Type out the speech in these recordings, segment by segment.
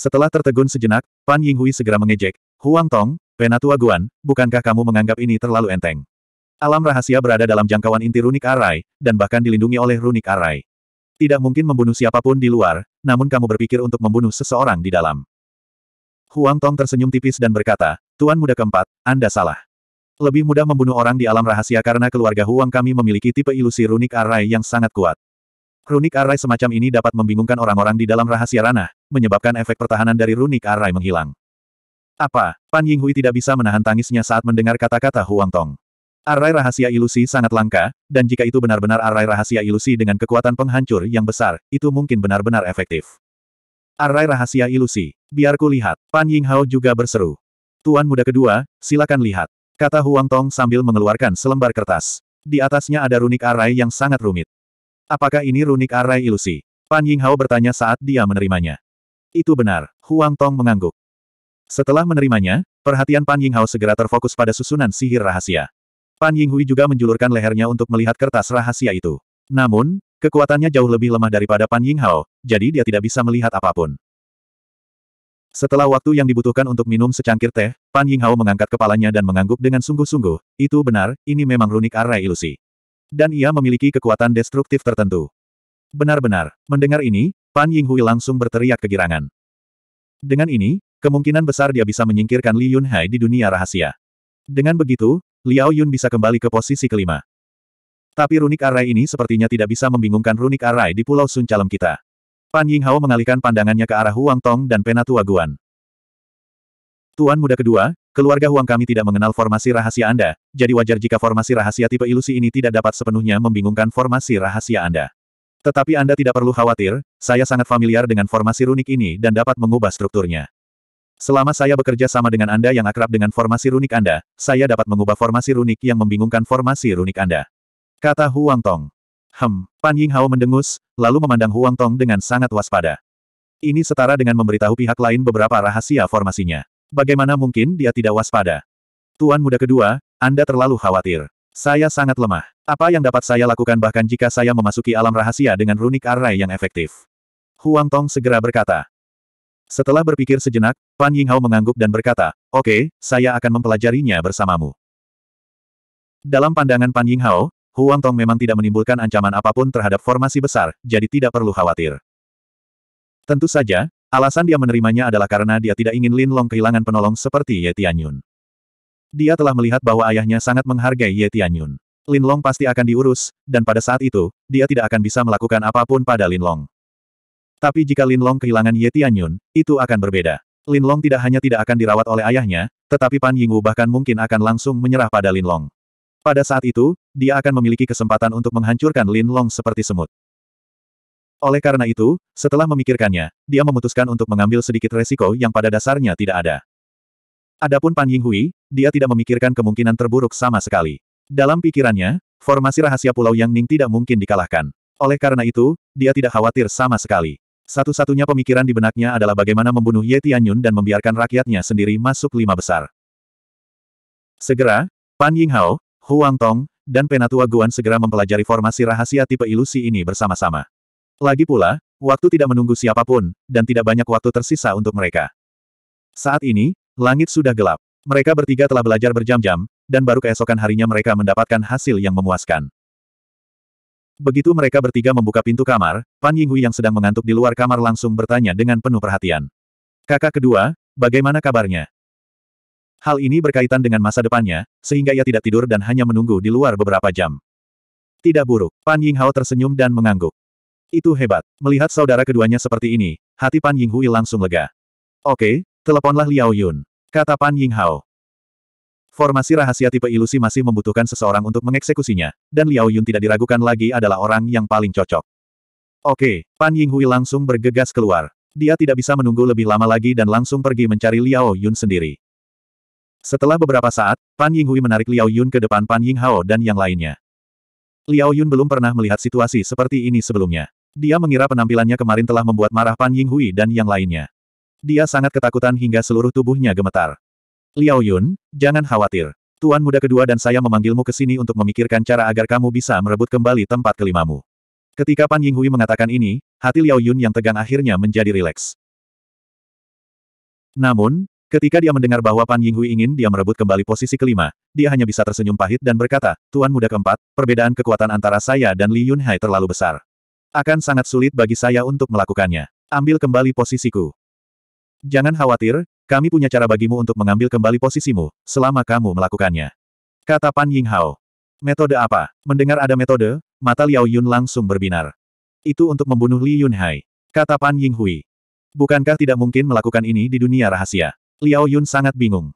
Setelah tertegun sejenak, Pan Yinghui segera mengejek, Huang Tong, Penatua Guan, bukankah kamu menganggap ini terlalu enteng? Alam rahasia berada dalam jangkauan inti runik arai, dan bahkan dilindungi oleh runik arai. Tidak mungkin membunuh siapapun di luar, namun kamu berpikir untuk membunuh seseorang di dalam. Huang Tong tersenyum tipis dan berkata, Tuan muda keempat, Anda salah. Lebih mudah membunuh orang di alam rahasia karena keluarga Huang kami memiliki tipe ilusi runik arai yang sangat kuat. Runik Array semacam ini dapat membingungkan orang-orang di dalam rahasia ranah, menyebabkan efek pertahanan dari runik Array menghilang. Apa? Pan Yinghui tidak bisa menahan tangisnya saat mendengar kata-kata Huang Tong. Array rahasia ilusi sangat langka, dan jika itu benar-benar array rahasia ilusi dengan kekuatan penghancur yang besar, itu mungkin benar-benar efektif. Array rahasia ilusi. Biar ku lihat. Pan Yinghao juga berseru. Tuan muda kedua, silakan lihat. Kata Huang Tong sambil mengeluarkan selembar kertas. Di atasnya ada runik array yang sangat rumit. Apakah ini runik arai ilusi? Pan Yinghao bertanya saat dia menerimanya. Itu benar, Huang Tong mengangguk. Setelah menerimanya, perhatian Pan Yinghao segera terfokus pada susunan sihir rahasia. Pan Yinghui juga menjulurkan lehernya untuk melihat kertas rahasia itu. Namun, kekuatannya jauh lebih lemah daripada Pan Yinghao, jadi dia tidak bisa melihat apapun. Setelah waktu yang dibutuhkan untuk minum secangkir teh, Pan Yinghao mengangkat kepalanya dan mengangguk dengan sungguh-sungguh, itu benar, ini memang runik arai ilusi. Dan ia memiliki kekuatan destruktif tertentu. Benar-benar, mendengar ini, Pan Yinghui langsung berteriak kegirangan. Dengan ini, kemungkinan besar dia bisa menyingkirkan Li Yunhai di dunia rahasia. Dengan begitu, Liao Yun bisa kembali ke posisi kelima. Tapi runik arai ini sepertinya tidak bisa membingungkan runik arai di Pulau Sun Calem kita. Pan Yinghao mengalihkan pandangannya ke arah Huang Tong dan Penatua Guan. Tuan muda kedua, Keluarga Huang kami tidak mengenal formasi rahasia Anda, jadi wajar jika formasi rahasia tipe ilusi ini tidak dapat sepenuhnya membingungkan formasi rahasia Anda. Tetapi Anda tidak perlu khawatir, saya sangat familiar dengan formasi runik ini dan dapat mengubah strukturnya. Selama saya bekerja sama dengan Anda yang akrab dengan formasi runik Anda, saya dapat mengubah formasi runik yang membingungkan formasi runik Anda. Kata Huang Tong. Hem, Pan Ying Hao mendengus, lalu memandang Huang Tong dengan sangat waspada. Ini setara dengan memberitahu pihak lain beberapa rahasia formasinya. Bagaimana mungkin dia tidak waspada? Tuan muda kedua, Anda terlalu khawatir. Saya sangat lemah. Apa yang dapat saya lakukan bahkan jika saya memasuki alam rahasia dengan runik array yang efektif? Huang Tong segera berkata. Setelah berpikir sejenak, Pan Yinghao mengangguk dan berkata, Oke, okay, saya akan mempelajarinya bersamamu. Dalam pandangan Pan Yinghao, Huang Tong memang tidak menimbulkan ancaman apapun terhadap formasi besar, jadi tidak perlu khawatir. Tentu saja, Alasan dia menerimanya adalah karena dia tidak ingin Lin Long kehilangan penolong seperti Ye Tianyun. Dia telah melihat bahwa ayahnya sangat menghargai Ye Tianyun. Lin Long pasti akan diurus, dan pada saat itu, dia tidak akan bisa melakukan apapun pada Lin Long. Tapi jika Lin Long kehilangan Ye Tianyun, itu akan berbeda. Lin Long tidak hanya tidak akan dirawat oleh ayahnya, tetapi Pan Yingwu bahkan mungkin akan langsung menyerah pada Lin Long. Pada saat itu, dia akan memiliki kesempatan untuk menghancurkan Lin Long seperti semut. Oleh karena itu, setelah memikirkannya, dia memutuskan untuk mengambil sedikit resiko yang pada dasarnya tidak ada. Adapun Pan Yinghui, dia tidak memikirkan kemungkinan terburuk sama sekali. Dalam pikirannya, formasi rahasia Pulau Yang Ning tidak mungkin dikalahkan. Oleh karena itu, dia tidak khawatir sama sekali. Satu-satunya pemikiran di benaknya adalah bagaimana membunuh Ye Tianyun dan membiarkan rakyatnya sendiri masuk lima besar. Segera, Pan Yinghao, Huang Tong, dan Penatua Guan segera mempelajari formasi rahasia tipe ilusi ini bersama-sama. Lagi pula, waktu tidak menunggu siapapun, dan tidak banyak waktu tersisa untuk mereka. Saat ini, langit sudah gelap. Mereka bertiga telah belajar berjam-jam, dan baru keesokan harinya mereka mendapatkan hasil yang memuaskan. Begitu mereka bertiga membuka pintu kamar, Pan Yinghui yang sedang mengantuk di luar kamar langsung bertanya dengan penuh perhatian. Kakak kedua, bagaimana kabarnya? Hal ini berkaitan dengan masa depannya, sehingga ia tidak tidur dan hanya menunggu di luar beberapa jam. Tidak buruk, Pan Yinghao tersenyum dan mengangguk. Itu hebat. Melihat saudara keduanya seperti ini, hati Pan Yinghui langsung lega. Oke, teleponlah Liao Yun. Kata Pan Yinghao. Formasi rahasia tipe ilusi masih membutuhkan seseorang untuk mengeksekusinya, dan Liao Yun tidak diragukan lagi adalah orang yang paling cocok. Oke, Pan Yinghui langsung bergegas keluar. Dia tidak bisa menunggu lebih lama lagi dan langsung pergi mencari Liao Yun sendiri. Setelah beberapa saat, Pan Yinghui menarik Liao Yun ke depan Pan Yinghao dan yang lainnya. Liao Yun belum pernah melihat situasi seperti ini sebelumnya. Dia mengira penampilannya kemarin telah membuat marah Pan Ying Hui dan yang lainnya. Dia sangat ketakutan hingga seluruh tubuhnya gemetar. Liao Yun, jangan khawatir. Tuan muda kedua dan saya memanggilmu ke sini untuk memikirkan cara agar kamu bisa merebut kembali tempat kelimamu. Ketika Pan Ying Hui mengatakan ini, hati Liao Yun yang tegang akhirnya menjadi rileks. Namun, Ketika dia mendengar bahwa Pan Ying Hui ingin dia merebut kembali posisi kelima, dia hanya bisa tersenyum pahit dan berkata, Tuan muda keempat, perbedaan kekuatan antara saya dan Li Hai terlalu besar. Akan sangat sulit bagi saya untuk melakukannya. Ambil kembali posisiku. Jangan khawatir, kami punya cara bagimu untuk mengambil kembali posisimu, selama kamu melakukannya. Kata Pan Ying Hao. Metode apa? Mendengar ada metode, mata Liao Yun langsung berbinar. Itu untuk membunuh Li Yunhai. Kata Pan Ying Hui. Bukankah tidak mungkin melakukan ini di dunia rahasia? Liao Yun sangat bingung.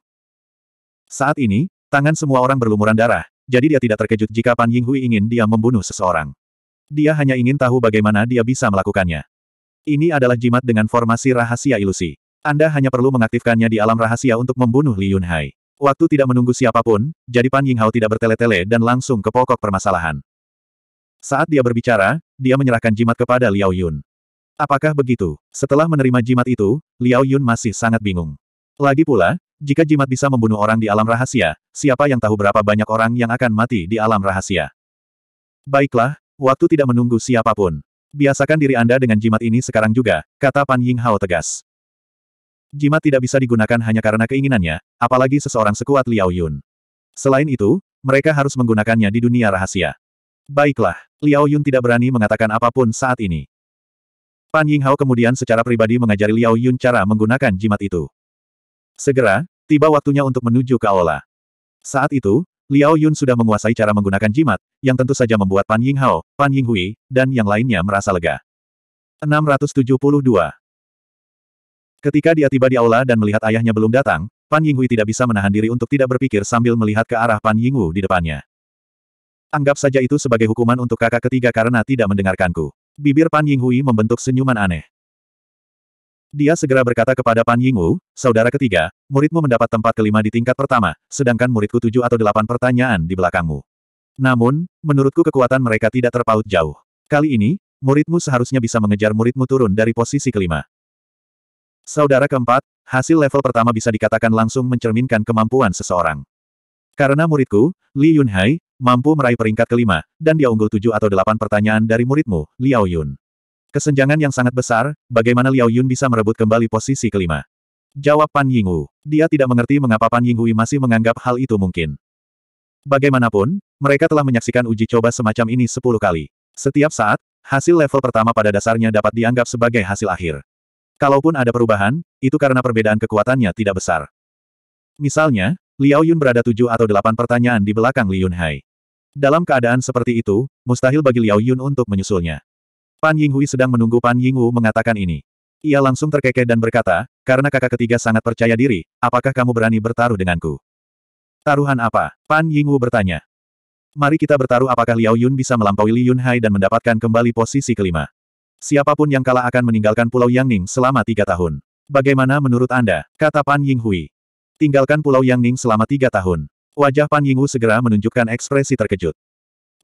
Saat ini, tangan semua orang berlumuran darah, jadi dia tidak terkejut jika Pan Ying Hui ingin dia membunuh seseorang. Dia hanya ingin tahu bagaimana dia bisa melakukannya. Ini adalah jimat dengan formasi rahasia ilusi. Anda hanya perlu mengaktifkannya di alam rahasia untuk membunuh Li Yunhai. Waktu tidak menunggu siapapun, jadi Pan Yinghao tidak bertele-tele dan langsung ke pokok permasalahan. Saat dia berbicara, dia menyerahkan jimat kepada Liao Yun. Apakah begitu? Setelah menerima jimat itu, Liao Yun masih sangat bingung. Lagi pula, jika jimat bisa membunuh orang di alam rahasia, siapa yang tahu berapa banyak orang yang akan mati di alam rahasia? Baiklah, Waktu tidak menunggu siapapun. Biasakan diri Anda dengan jimat ini sekarang juga, kata Pan Ying Hao tegas. Jimat tidak bisa digunakan hanya karena keinginannya, apalagi seseorang sekuat Liao Yun. Selain itu, mereka harus menggunakannya di dunia rahasia. Baiklah, Liao Yun tidak berani mengatakan apapun saat ini. Pan Ying Hao kemudian secara pribadi mengajari Liao Yun cara menggunakan jimat itu. Segera, tiba waktunya untuk menuju ke aula. Saat itu, Liao Yun sudah menguasai cara menggunakan jimat, yang tentu saja membuat Pan Ying Hao, Pan Ying Hui, dan yang lainnya merasa lega. 672 Ketika dia tiba di aula dan melihat ayahnya belum datang, Pan Ying Hui tidak bisa menahan diri untuk tidak berpikir sambil melihat ke arah Pan Ying Wu di depannya. Anggap saja itu sebagai hukuman untuk kakak ketiga karena tidak mendengarkanku. Bibir Pan Ying Hui membentuk senyuman aneh. Dia segera berkata kepada Pan Yingwu, saudara ketiga, muridmu mendapat tempat kelima di tingkat pertama, sedangkan muridku tujuh atau delapan pertanyaan di belakangmu. Namun, menurutku kekuatan mereka tidak terpaut jauh. Kali ini, muridmu seharusnya bisa mengejar muridmu turun dari posisi kelima. Saudara keempat, hasil level pertama bisa dikatakan langsung mencerminkan kemampuan seseorang. Karena muridku, Li Yunhai, mampu meraih peringkat kelima, dan dia unggul tujuh atau delapan pertanyaan dari muridmu, Liao Yun. Kesenjangan yang sangat besar, bagaimana Liao Yun bisa merebut kembali posisi kelima? Jawab Pan Yingwu. Dia tidak mengerti mengapa Pan Yinghui masih menganggap hal itu mungkin. Bagaimanapun, mereka telah menyaksikan uji coba semacam ini sepuluh kali. Setiap saat, hasil level pertama pada dasarnya dapat dianggap sebagai hasil akhir. Kalaupun ada perubahan, itu karena perbedaan kekuatannya tidak besar. Misalnya, Liao Yun berada tujuh atau delapan pertanyaan di belakang Li Hai. Dalam keadaan seperti itu, mustahil bagi Liao Yun untuk menyusulnya. Pan Yinghui sedang menunggu Pan Yingwu mengatakan ini. Ia langsung terkekeh dan berkata, karena kakak ketiga sangat percaya diri, apakah kamu berani bertaruh denganku? Taruhan apa? Pan Yingwu bertanya. Mari kita bertaruh apakah Liao Yun bisa melampaui Li Yunhai dan mendapatkan kembali posisi kelima. Siapapun yang kalah akan meninggalkan Pulau Yangning selama tiga tahun. Bagaimana menurut Anda? Kata Pan Yinghui. Tinggalkan Pulau Yangning selama tiga tahun. Wajah Pan Yingwu segera menunjukkan ekspresi terkejut.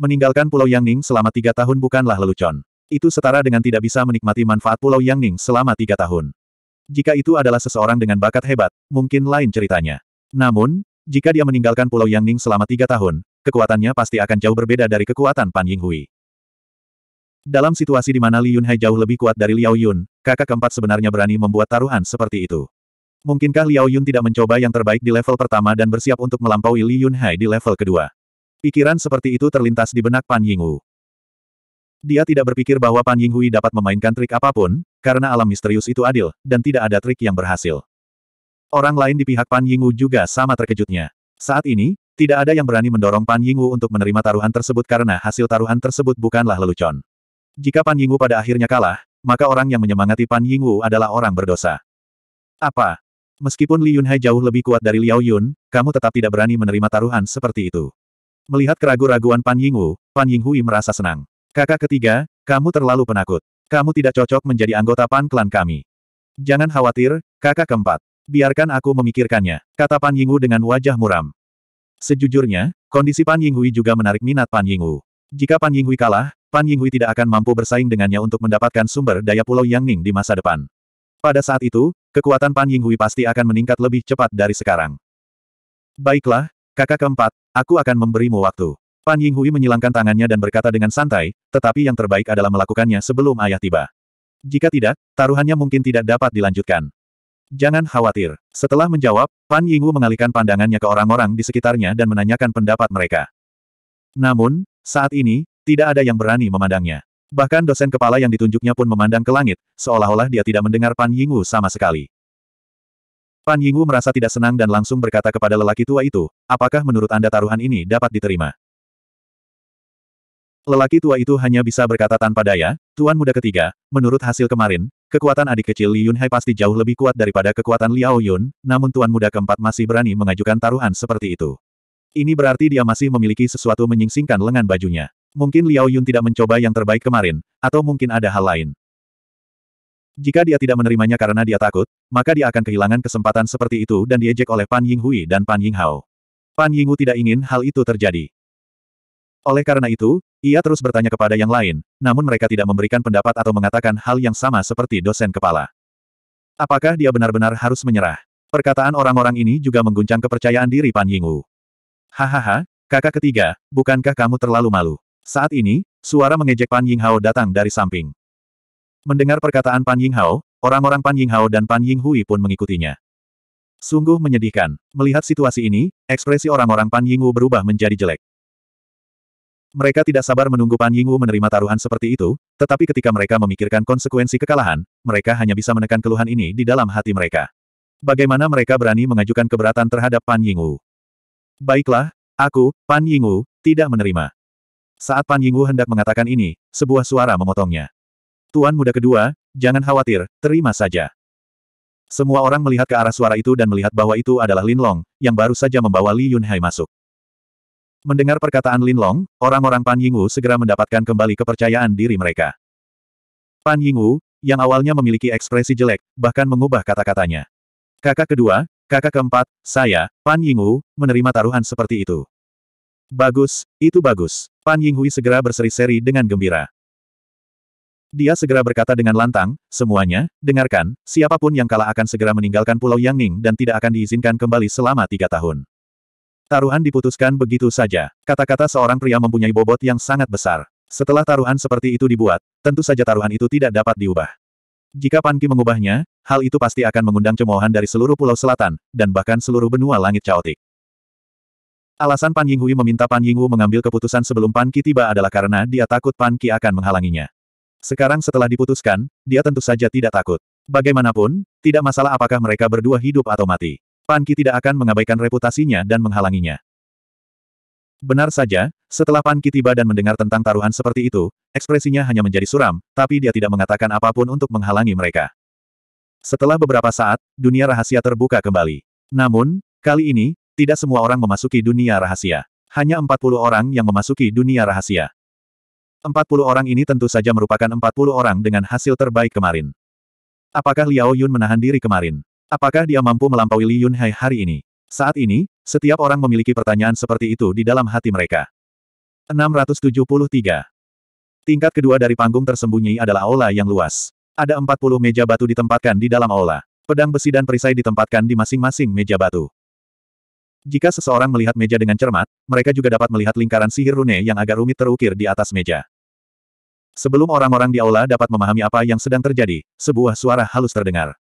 Meninggalkan Pulau Yangning selama tiga tahun bukanlah lelucon. Itu setara dengan tidak bisa menikmati manfaat Pulau Yangning selama tiga tahun. Jika itu adalah seseorang dengan bakat hebat, mungkin lain ceritanya. Namun, jika dia meninggalkan Pulau Yangning selama tiga tahun, kekuatannya pasti akan jauh berbeda dari kekuatan Pan Yinghui. Dalam situasi di mana Li Yunhai jauh lebih kuat dari Liao Yun, kakak keempat sebenarnya berani membuat taruhan seperti itu. Mungkinkah Liao Yun tidak mencoba yang terbaik di level pertama dan bersiap untuk melampaui Li Yunhai di level kedua? Pikiran seperti itu terlintas di benak Pan Yingwu. Dia tidak berpikir bahwa Pan Yinghui dapat memainkan trik apapun, karena alam misterius itu adil, dan tidak ada trik yang berhasil. Orang lain di pihak Pan Yingwu juga sama terkejutnya. Saat ini, tidak ada yang berani mendorong Pan Yingwu untuk menerima taruhan tersebut karena hasil taruhan tersebut bukanlah lelucon. Jika Pan Yingwu pada akhirnya kalah, maka orang yang menyemangati Pan Yingwu adalah orang berdosa. Apa? Meskipun Li Yunhai jauh lebih kuat dari Liao Yun, kamu tetap tidak berani menerima taruhan seperti itu. Melihat keraguan raguan Pan Yingwu, Pan Yinghui merasa senang. Kakak ketiga, kamu terlalu penakut. Kamu tidak cocok menjadi anggota pan klan kami. Jangan khawatir, kakak keempat. Biarkan aku memikirkannya, kata Pan Yingwu dengan wajah muram. Sejujurnya, kondisi Pan Yinghui juga menarik minat Pan Yingwu. Jika Pan Yinghui kalah, Pan Yinghui tidak akan mampu bersaing dengannya untuk mendapatkan sumber daya Pulau Yangning di masa depan. Pada saat itu, kekuatan Pan Yinghui pasti akan meningkat lebih cepat dari sekarang. Baiklah, kakak keempat, aku akan memberimu waktu. Pan Yinghui menyilangkan tangannya dan berkata dengan santai, tetapi yang terbaik adalah melakukannya sebelum ayah tiba. Jika tidak, taruhannya mungkin tidak dapat dilanjutkan. Jangan khawatir. Setelah menjawab, Pan Yingwu mengalihkan pandangannya ke orang-orang di sekitarnya dan menanyakan pendapat mereka. Namun, saat ini, tidak ada yang berani memandangnya. Bahkan dosen kepala yang ditunjuknya pun memandang ke langit, seolah-olah dia tidak mendengar Pan Yingwu sama sekali. Pan Yingwu merasa tidak senang dan langsung berkata kepada lelaki tua itu, apakah menurut Anda taruhan ini dapat diterima? Lelaki tua itu hanya bisa berkata tanpa daya, Tuan muda ketiga, menurut hasil kemarin, kekuatan adik kecil Li Yunhai pasti jauh lebih kuat daripada kekuatan Liao Yun, namun Tuan muda keempat masih berani mengajukan taruhan seperti itu. Ini berarti dia masih memiliki sesuatu menyingsingkan lengan bajunya. Mungkin Liao Yun tidak mencoba yang terbaik kemarin, atau mungkin ada hal lain. Jika dia tidak menerimanya karena dia takut, maka dia akan kehilangan kesempatan seperti itu dan diejek oleh Pan Yinghui dan Pan Yinghao. Pan Yinghu tidak ingin hal itu terjadi. Oleh karena itu, ia terus bertanya kepada yang lain, namun mereka tidak memberikan pendapat atau mengatakan hal yang sama seperti dosen kepala. Apakah dia benar-benar harus menyerah? Perkataan orang-orang ini juga mengguncang kepercayaan diri Pan Yingwu. Hahaha, kakak ketiga, bukankah kamu terlalu malu? Saat ini, suara mengejek Pan Yinghao datang dari samping. Mendengar perkataan Pan Yinghao, orang-orang Pan Yinghao dan Pan Yinghui pun mengikutinya. Sungguh menyedihkan. Melihat situasi ini, ekspresi orang-orang Pan Yingwu berubah menjadi jelek. Mereka tidak sabar menunggu Pan Yingwu menerima taruhan seperti itu, tetapi ketika mereka memikirkan konsekuensi kekalahan, mereka hanya bisa menekan keluhan ini di dalam hati mereka. Bagaimana mereka berani mengajukan keberatan terhadap Pan Yingwu? Baiklah, aku, Pan Yingwu, tidak menerima. Saat Pan Yingwu hendak mengatakan ini, sebuah suara memotongnya. Tuan muda kedua, jangan khawatir, terima saja. Semua orang melihat ke arah suara itu dan melihat bahwa itu adalah Lin Long, yang baru saja membawa Li Yunhai masuk. Mendengar perkataan Lin Long, orang-orang Pan Yingwu segera mendapatkan kembali kepercayaan diri mereka. Pan Yingwu, yang awalnya memiliki ekspresi jelek, bahkan mengubah kata-katanya. Kakak kedua, kakak keempat, saya, Pan Yingwu, menerima taruhan seperti itu. Bagus, itu bagus. Pan Yinghui segera berseri-seri dengan gembira. Dia segera berkata dengan lantang, semuanya, dengarkan, siapapun yang kalah akan segera meninggalkan Pulau Yangning dan tidak akan diizinkan kembali selama tiga tahun. Taruhan diputuskan begitu saja. Kata-kata seorang pria mempunyai bobot yang sangat besar. Setelah taruhan seperti itu dibuat, tentu saja taruhan itu tidak dapat diubah. Jika Panki mengubahnya, hal itu pasti akan mengundang cemoohan dari seluruh pulau selatan, dan bahkan seluruh benua langit caotik. Alasan Pan Yinghui meminta Pan Yingwu mengambil keputusan sebelum Pan Qi tiba adalah karena dia takut Pan Qi akan menghalanginya. Sekarang setelah diputuskan, dia tentu saja tidak takut. Bagaimanapun, tidak masalah apakah mereka berdua hidup atau mati. Pan tidak akan mengabaikan reputasinya dan menghalanginya. Benar saja, setelah Pan Ki tiba dan mendengar tentang taruhan seperti itu, ekspresinya hanya menjadi suram, tapi dia tidak mengatakan apapun untuk menghalangi mereka. Setelah beberapa saat, dunia rahasia terbuka kembali. Namun, kali ini, tidak semua orang memasuki dunia rahasia. Hanya 40 orang yang memasuki dunia rahasia. 40 orang ini tentu saja merupakan 40 orang dengan hasil terbaik kemarin. Apakah Liao Yun menahan diri kemarin? Apakah dia mampu melampaui Li Yunhai hari ini? Saat ini, setiap orang memiliki pertanyaan seperti itu di dalam hati mereka. 673. Tingkat kedua dari panggung tersembunyi adalah aula yang luas. Ada 40 meja batu ditempatkan di dalam aula. Pedang besi dan perisai ditempatkan di masing-masing meja batu. Jika seseorang melihat meja dengan cermat, mereka juga dapat melihat lingkaran sihir rune yang agak rumit terukir di atas meja. Sebelum orang-orang di aula dapat memahami apa yang sedang terjadi, sebuah suara halus terdengar.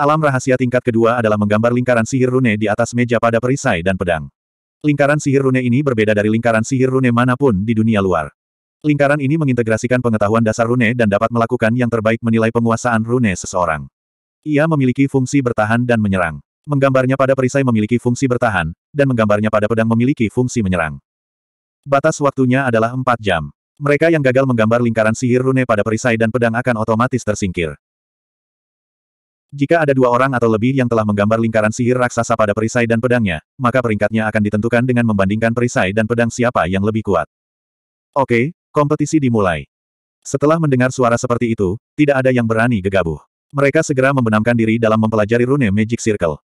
Alam rahasia tingkat kedua adalah menggambar lingkaran sihir rune di atas meja pada perisai dan pedang. Lingkaran sihir rune ini berbeda dari lingkaran sihir rune manapun di dunia luar. Lingkaran ini mengintegrasikan pengetahuan dasar rune dan dapat melakukan yang terbaik menilai penguasaan rune seseorang. Ia memiliki fungsi bertahan dan menyerang. Menggambarnya pada perisai memiliki fungsi bertahan, dan menggambarnya pada pedang memiliki fungsi menyerang. Batas waktunya adalah 4 jam. Mereka yang gagal menggambar lingkaran sihir rune pada perisai dan pedang akan otomatis tersingkir. Jika ada dua orang atau lebih yang telah menggambar lingkaran sihir raksasa pada perisai dan pedangnya, maka peringkatnya akan ditentukan dengan membandingkan perisai dan pedang siapa yang lebih kuat. Oke, kompetisi dimulai. Setelah mendengar suara seperti itu, tidak ada yang berani gegabah. Mereka segera membenamkan diri dalam mempelajari rune Magic Circle.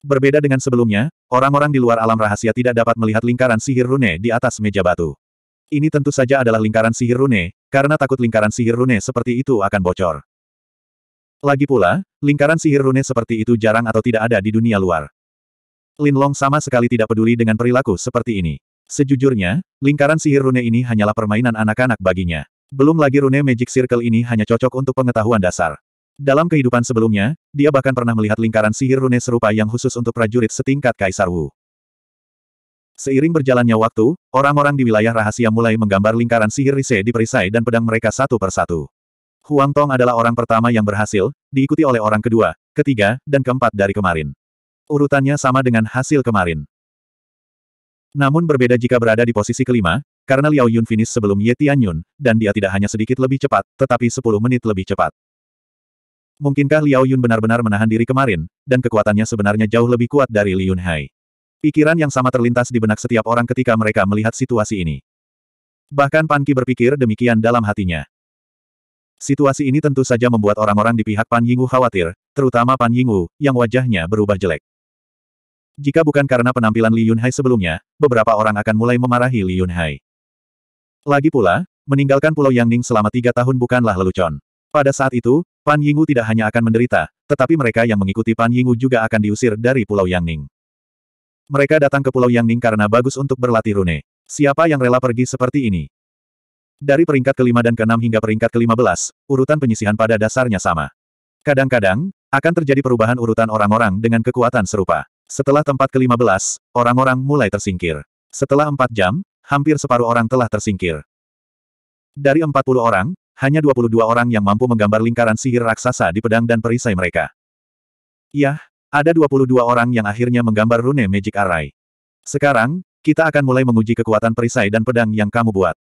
Berbeda dengan sebelumnya, orang-orang di luar alam rahasia tidak dapat melihat lingkaran sihir rune di atas meja batu. Ini tentu saja adalah lingkaran sihir rune, karena takut lingkaran sihir rune seperti itu akan bocor. Lagi pula, lingkaran sihir rune seperti itu jarang atau tidak ada di dunia luar. Lin Long sama sekali tidak peduli dengan perilaku seperti ini. Sejujurnya, lingkaran sihir rune ini hanyalah permainan anak-anak baginya. Belum lagi rune Magic Circle ini hanya cocok untuk pengetahuan dasar. Dalam kehidupan sebelumnya, dia bahkan pernah melihat lingkaran sihir rune serupa yang khusus untuk prajurit setingkat Kaisar Wu. Seiring berjalannya waktu, orang-orang di wilayah rahasia mulai menggambar lingkaran sihir Rise di perisai dan pedang mereka satu persatu. Huang Tong adalah orang pertama yang berhasil, diikuti oleh orang kedua, ketiga, dan keempat dari kemarin. Urutannya sama dengan hasil kemarin. Namun berbeda jika berada di posisi kelima, karena Liao Yun finish sebelum Ye Tianyun, dan dia tidak hanya sedikit lebih cepat, tetapi 10 menit lebih cepat. Mungkinkah Liao Yun benar-benar menahan diri kemarin, dan kekuatannya sebenarnya jauh lebih kuat dari Li Hai? Pikiran yang sama terlintas di benak setiap orang ketika mereka melihat situasi ini. Bahkan Pan Qi berpikir demikian dalam hatinya. Situasi ini tentu saja membuat orang-orang di pihak Pan Yingwu khawatir, terutama Pan Yingwu, yang wajahnya berubah jelek. Jika bukan karena penampilan Li Yunhai sebelumnya, beberapa orang akan mulai memarahi Li Yunhai. Lagi pula, meninggalkan Pulau Yangning selama tiga tahun bukanlah lelucon. Pada saat itu, Pan Yingwu tidak hanya akan menderita, tetapi mereka yang mengikuti Pan Yingwu juga akan diusir dari Pulau Yangning. Mereka datang ke Pulau Yangning karena bagus untuk berlatih rune. Siapa yang rela pergi seperti ini? Dari peringkat kelima dan keenam hingga peringkat kelima belas, urutan penyisihan pada dasarnya sama. Kadang-kadang, akan terjadi perubahan urutan orang-orang dengan kekuatan serupa. Setelah tempat kelima belas, orang-orang mulai tersingkir. Setelah empat jam, hampir separuh orang telah tersingkir. Dari empat puluh orang, hanya dua puluh dua orang yang mampu menggambar lingkaran sihir raksasa di pedang dan perisai mereka. Yah, ada dua puluh dua orang yang akhirnya menggambar rune Magic Array. Sekarang, kita akan mulai menguji kekuatan perisai dan pedang yang kamu buat.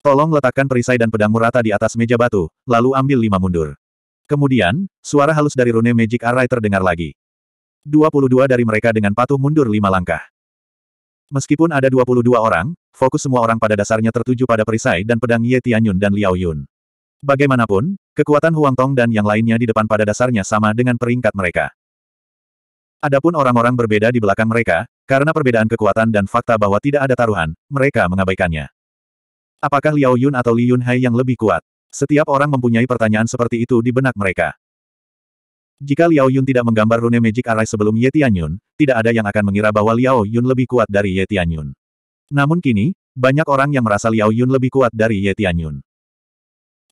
Tolong letakkan perisai dan pedang murata di atas meja batu, lalu ambil lima mundur. Kemudian, suara halus dari rune Magic Array terdengar lagi. 22 dari mereka dengan patuh mundur lima langkah. Meskipun ada 22 orang, fokus semua orang pada dasarnya tertuju pada perisai dan pedang Ye Tianyun dan Liao Yun. Bagaimanapun, kekuatan Huang Tong dan yang lainnya di depan pada dasarnya sama dengan peringkat mereka. Adapun orang-orang berbeda di belakang mereka, karena perbedaan kekuatan dan fakta bahwa tidak ada taruhan, mereka mengabaikannya. Apakah Liao Yun atau Li Hai yang lebih kuat? Setiap orang mempunyai pertanyaan seperti itu di benak mereka. Jika Liao Yun tidak menggambar rune Magic Array sebelum Ye Tianyun, tidak ada yang akan mengira bahwa Liao Yun lebih kuat dari Ye Tianyun. Namun kini, banyak orang yang merasa Liao Yun lebih kuat dari Ye Tianyun.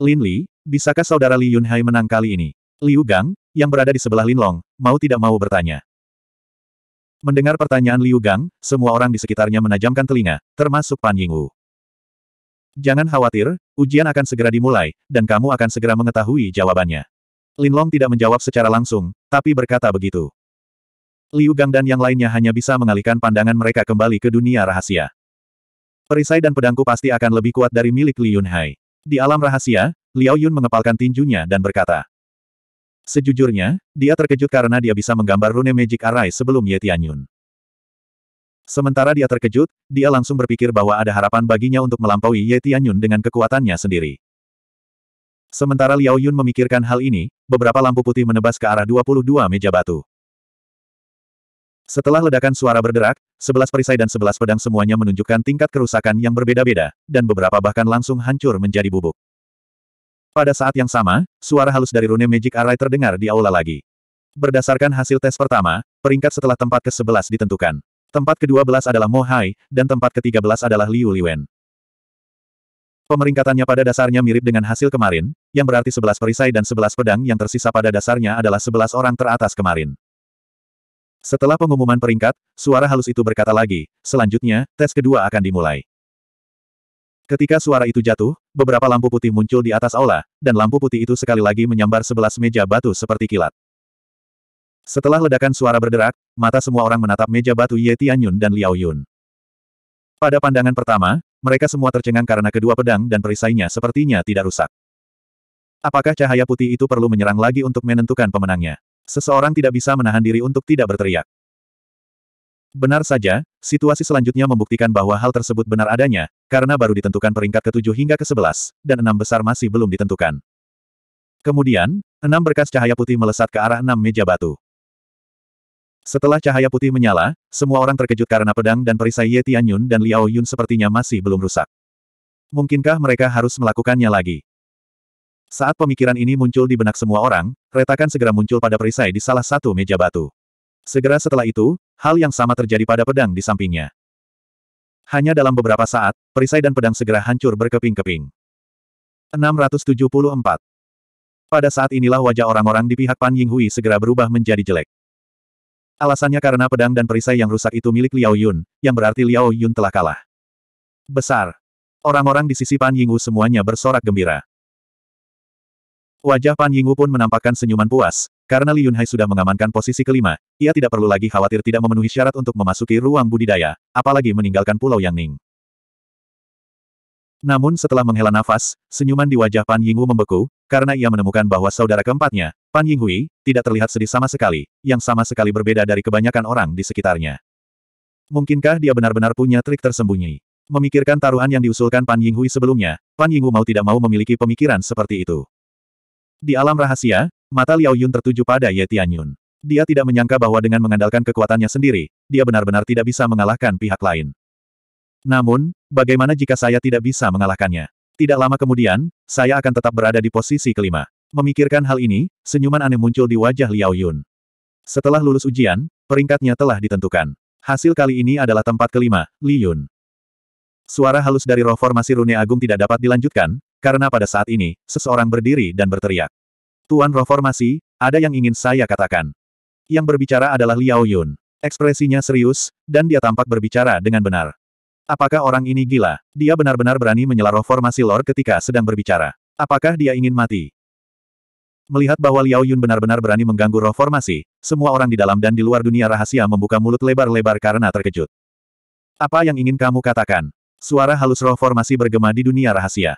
Lin Li, bisakah saudara Li Hai menang kali ini? Liu Gang, yang berada di sebelah Lin Long, mau tidak mau bertanya. Mendengar pertanyaan Liu Gang, semua orang di sekitarnya menajamkan telinga, termasuk Pan Yingwu. Jangan khawatir, ujian akan segera dimulai, dan kamu akan segera mengetahui jawabannya. Linlong tidak menjawab secara langsung, tapi berkata begitu. Liu Gang dan yang lainnya hanya bisa mengalihkan pandangan mereka kembali ke dunia rahasia. Perisai dan pedangku pasti akan lebih kuat dari milik Li Yunhai. Di alam rahasia, Liao Yun mengepalkan tinjunya dan berkata. Sejujurnya, dia terkejut karena dia bisa menggambar rune Magic Array sebelum Ye Tianyun. Sementara dia terkejut, dia langsung berpikir bahwa ada harapan baginya untuk melampaui Ye Tianyun dengan kekuatannya sendiri. Sementara Liao Yun memikirkan hal ini, beberapa lampu putih menebas ke arah 22 meja batu. Setelah ledakan suara berderak, sebelas perisai dan sebelas pedang semuanya menunjukkan tingkat kerusakan yang berbeda-beda, dan beberapa bahkan langsung hancur menjadi bubuk. Pada saat yang sama, suara halus dari rune Magic Array terdengar di aula lagi. Berdasarkan hasil tes pertama, peringkat setelah tempat ke-11 ditentukan. Tempat kedua belas adalah Mohai, dan tempat ketiga belas adalah Liu Liwen. Pemeringkatannya pada dasarnya mirip dengan hasil kemarin, yang berarti sebelas perisai dan sebelas pedang yang tersisa pada dasarnya adalah sebelas orang teratas kemarin. Setelah pengumuman peringkat, suara halus itu berkata lagi, selanjutnya, tes kedua akan dimulai. Ketika suara itu jatuh, beberapa lampu putih muncul di atas aula, dan lampu putih itu sekali lagi menyambar sebelas meja batu seperti kilat. Setelah ledakan suara berderak, mata semua orang menatap meja batu Ye Tianyun dan Liao Yun. Pada pandangan pertama, mereka semua tercengang karena kedua pedang dan perisainya sepertinya tidak rusak. Apakah cahaya putih itu perlu menyerang lagi untuk menentukan pemenangnya? Seseorang tidak bisa menahan diri untuk tidak berteriak. Benar saja, situasi selanjutnya membuktikan bahwa hal tersebut benar adanya, karena baru ditentukan peringkat ke-7 hingga ke-11, dan enam besar masih belum ditentukan. Kemudian, enam berkas cahaya putih melesat ke arah enam meja batu. Setelah cahaya putih menyala, semua orang terkejut karena pedang dan perisai Ye Tianyun dan Liao Yun sepertinya masih belum rusak. Mungkinkah mereka harus melakukannya lagi? Saat pemikiran ini muncul di benak semua orang, retakan segera muncul pada perisai di salah satu meja batu. Segera setelah itu, hal yang sama terjadi pada pedang di sampingnya. Hanya dalam beberapa saat, perisai dan pedang segera hancur berkeping-keping. 674 Pada saat inilah wajah orang-orang di pihak Pan Yinghui segera berubah menjadi jelek. Alasannya karena pedang dan perisai yang rusak itu milik Liao Yun, yang berarti Liao Yun telah kalah. Besar. Orang-orang di sisi Pan Yingwu semuanya bersorak gembira. Wajah Pan Yingwu pun menampakkan senyuman puas, karena Li Yunhai sudah mengamankan posisi kelima, ia tidak perlu lagi khawatir tidak memenuhi syarat untuk memasuki ruang budidaya, apalagi meninggalkan Pulau Yangning. Namun setelah menghela nafas, senyuman di wajah Pan Yingwu membeku, karena ia menemukan bahwa saudara keempatnya, Pan Yinghui, tidak terlihat sedih sama sekali, yang sama sekali berbeda dari kebanyakan orang di sekitarnya. Mungkinkah dia benar-benar punya trik tersembunyi? Memikirkan taruhan yang diusulkan Pan Yinghui sebelumnya, Pan Hui mau tidak mau memiliki pemikiran seperti itu. Di alam rahasia, mata Liao Yun tertuju pada Ye Tianyun. Dia tidak menyangka bahwa dengan mengandalkan kekuatannya sendiri, dia benar-benar tidak bisa mengalahkan pihak lain. Namun, bagaimana jika saya tidak bisa mengalahkannya? Tidak lama kemudian, saya akan tetap berada di posisi kelima. Memikirkan hal ini, senyuman aneh muncul di wajah Liao Yun. Setelah lulus ujian, peringkatnya telah ditentukan. Hasil kali ini adalah tempat kelima, Li Yun. Suara halus dari reformasi Rune Agung tidak dapat dilanjutkan, karena pada saat ini, seseorang berdiri dan berteriak. Tuan reformasi, ada yang ingin saya katakan. Yang berbicara adalah Liao Yun. Ekspresinya serius, dan dia tampak berbicara dengan benar. Apakah orang ini gila? Dia benar-benar berani roh formasi Lord ketika sedang berbicara. Apakah dia ingin mati? Melihat bahwa Liao Yun benar-benar berani mengganggu roh formasi, semua orang di dalam dan di luar dunia rahasia membuka mulut lebar-lebar karena terkejut. Apa yang ingin kamu katakan? Suara halus roh formasi bergema di dunia rahasia.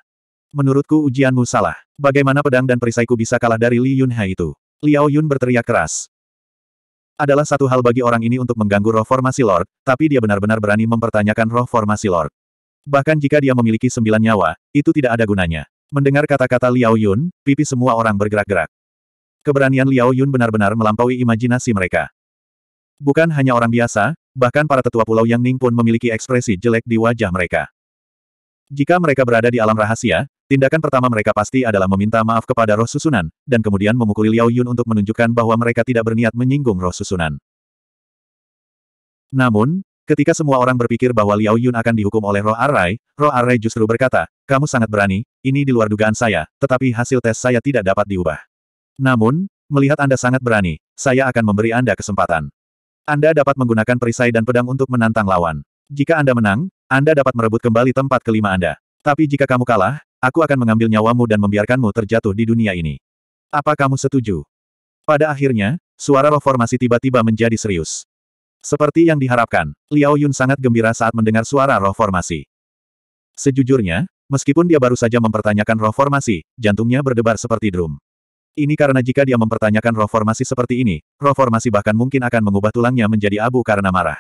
Menurutku ujianmu salah. Bagaimana pedang dan perisaiku bisa kalah dari Li Yunhe itu? Liao Yun berteriak keras. Adalah satu hal bagi orang ini untuk mengganggu roh formasi Lord, tapi dia benar-benar berani mempertanyakan roh formasi Lord. Bahkan jika dia memiliki sembilan nyawa, itu tidak ada gunanya. Mendengar kata-kata Liao Yun, pipi semua orang bergerak-gerak. Keberanian Liao Yun benar-benar melampaui imajinasi mereka. Bukan hanya orang biasa, bahkan para tetua pulau yang Ning pun memiliki ekspresi jelek di wajah mereka. Jika mereka berada di alam rahasia, tindakan pertama mereka pasti adalah meminta maaf kepada roh susunan, dan kemudian memukuli Liao Yun untuk menunjukkan bahwa mereka tidak berniat menyinggung roh susunan. Namun, ketika semua orang berpikir bahwa Liao Yun akan dihukum oleh roh Arai, roh Arai justru berkata, kamu sangat berani, ini di luar dugaan saya, tetapi hasil tes saya tidak dapat diubah. Namun, melihat Anda sangat berani, saya akan memberi Anda kesempatan. Anda dapat menggunakan perisai dan pedang untuk menantang lawan. Jika Anda menang, anda dapat merebut kembali tempat kelima Anda. Tapi jika kamu kalah, aku akan mengambil nyawamu dan membiarkanmu terjatuh di dunia ini. Apa kamu setuju? Pada akhirnya, suara roh formasi tiba-tiba menjadi serius. Seperti yang diharapkan, Liao Yun sangat gembira saat mendengar suara roh formasi. Sejujurnya, meskipun dia baru saja mempertanyakan roh formasi, jantungnya berdebar seperti drum. Ini karena jika dia mempertanyakan roh formasi seperti ini, roh formasi bahkan mungkin akan mengubah tulangnya menjadi abu karena marah.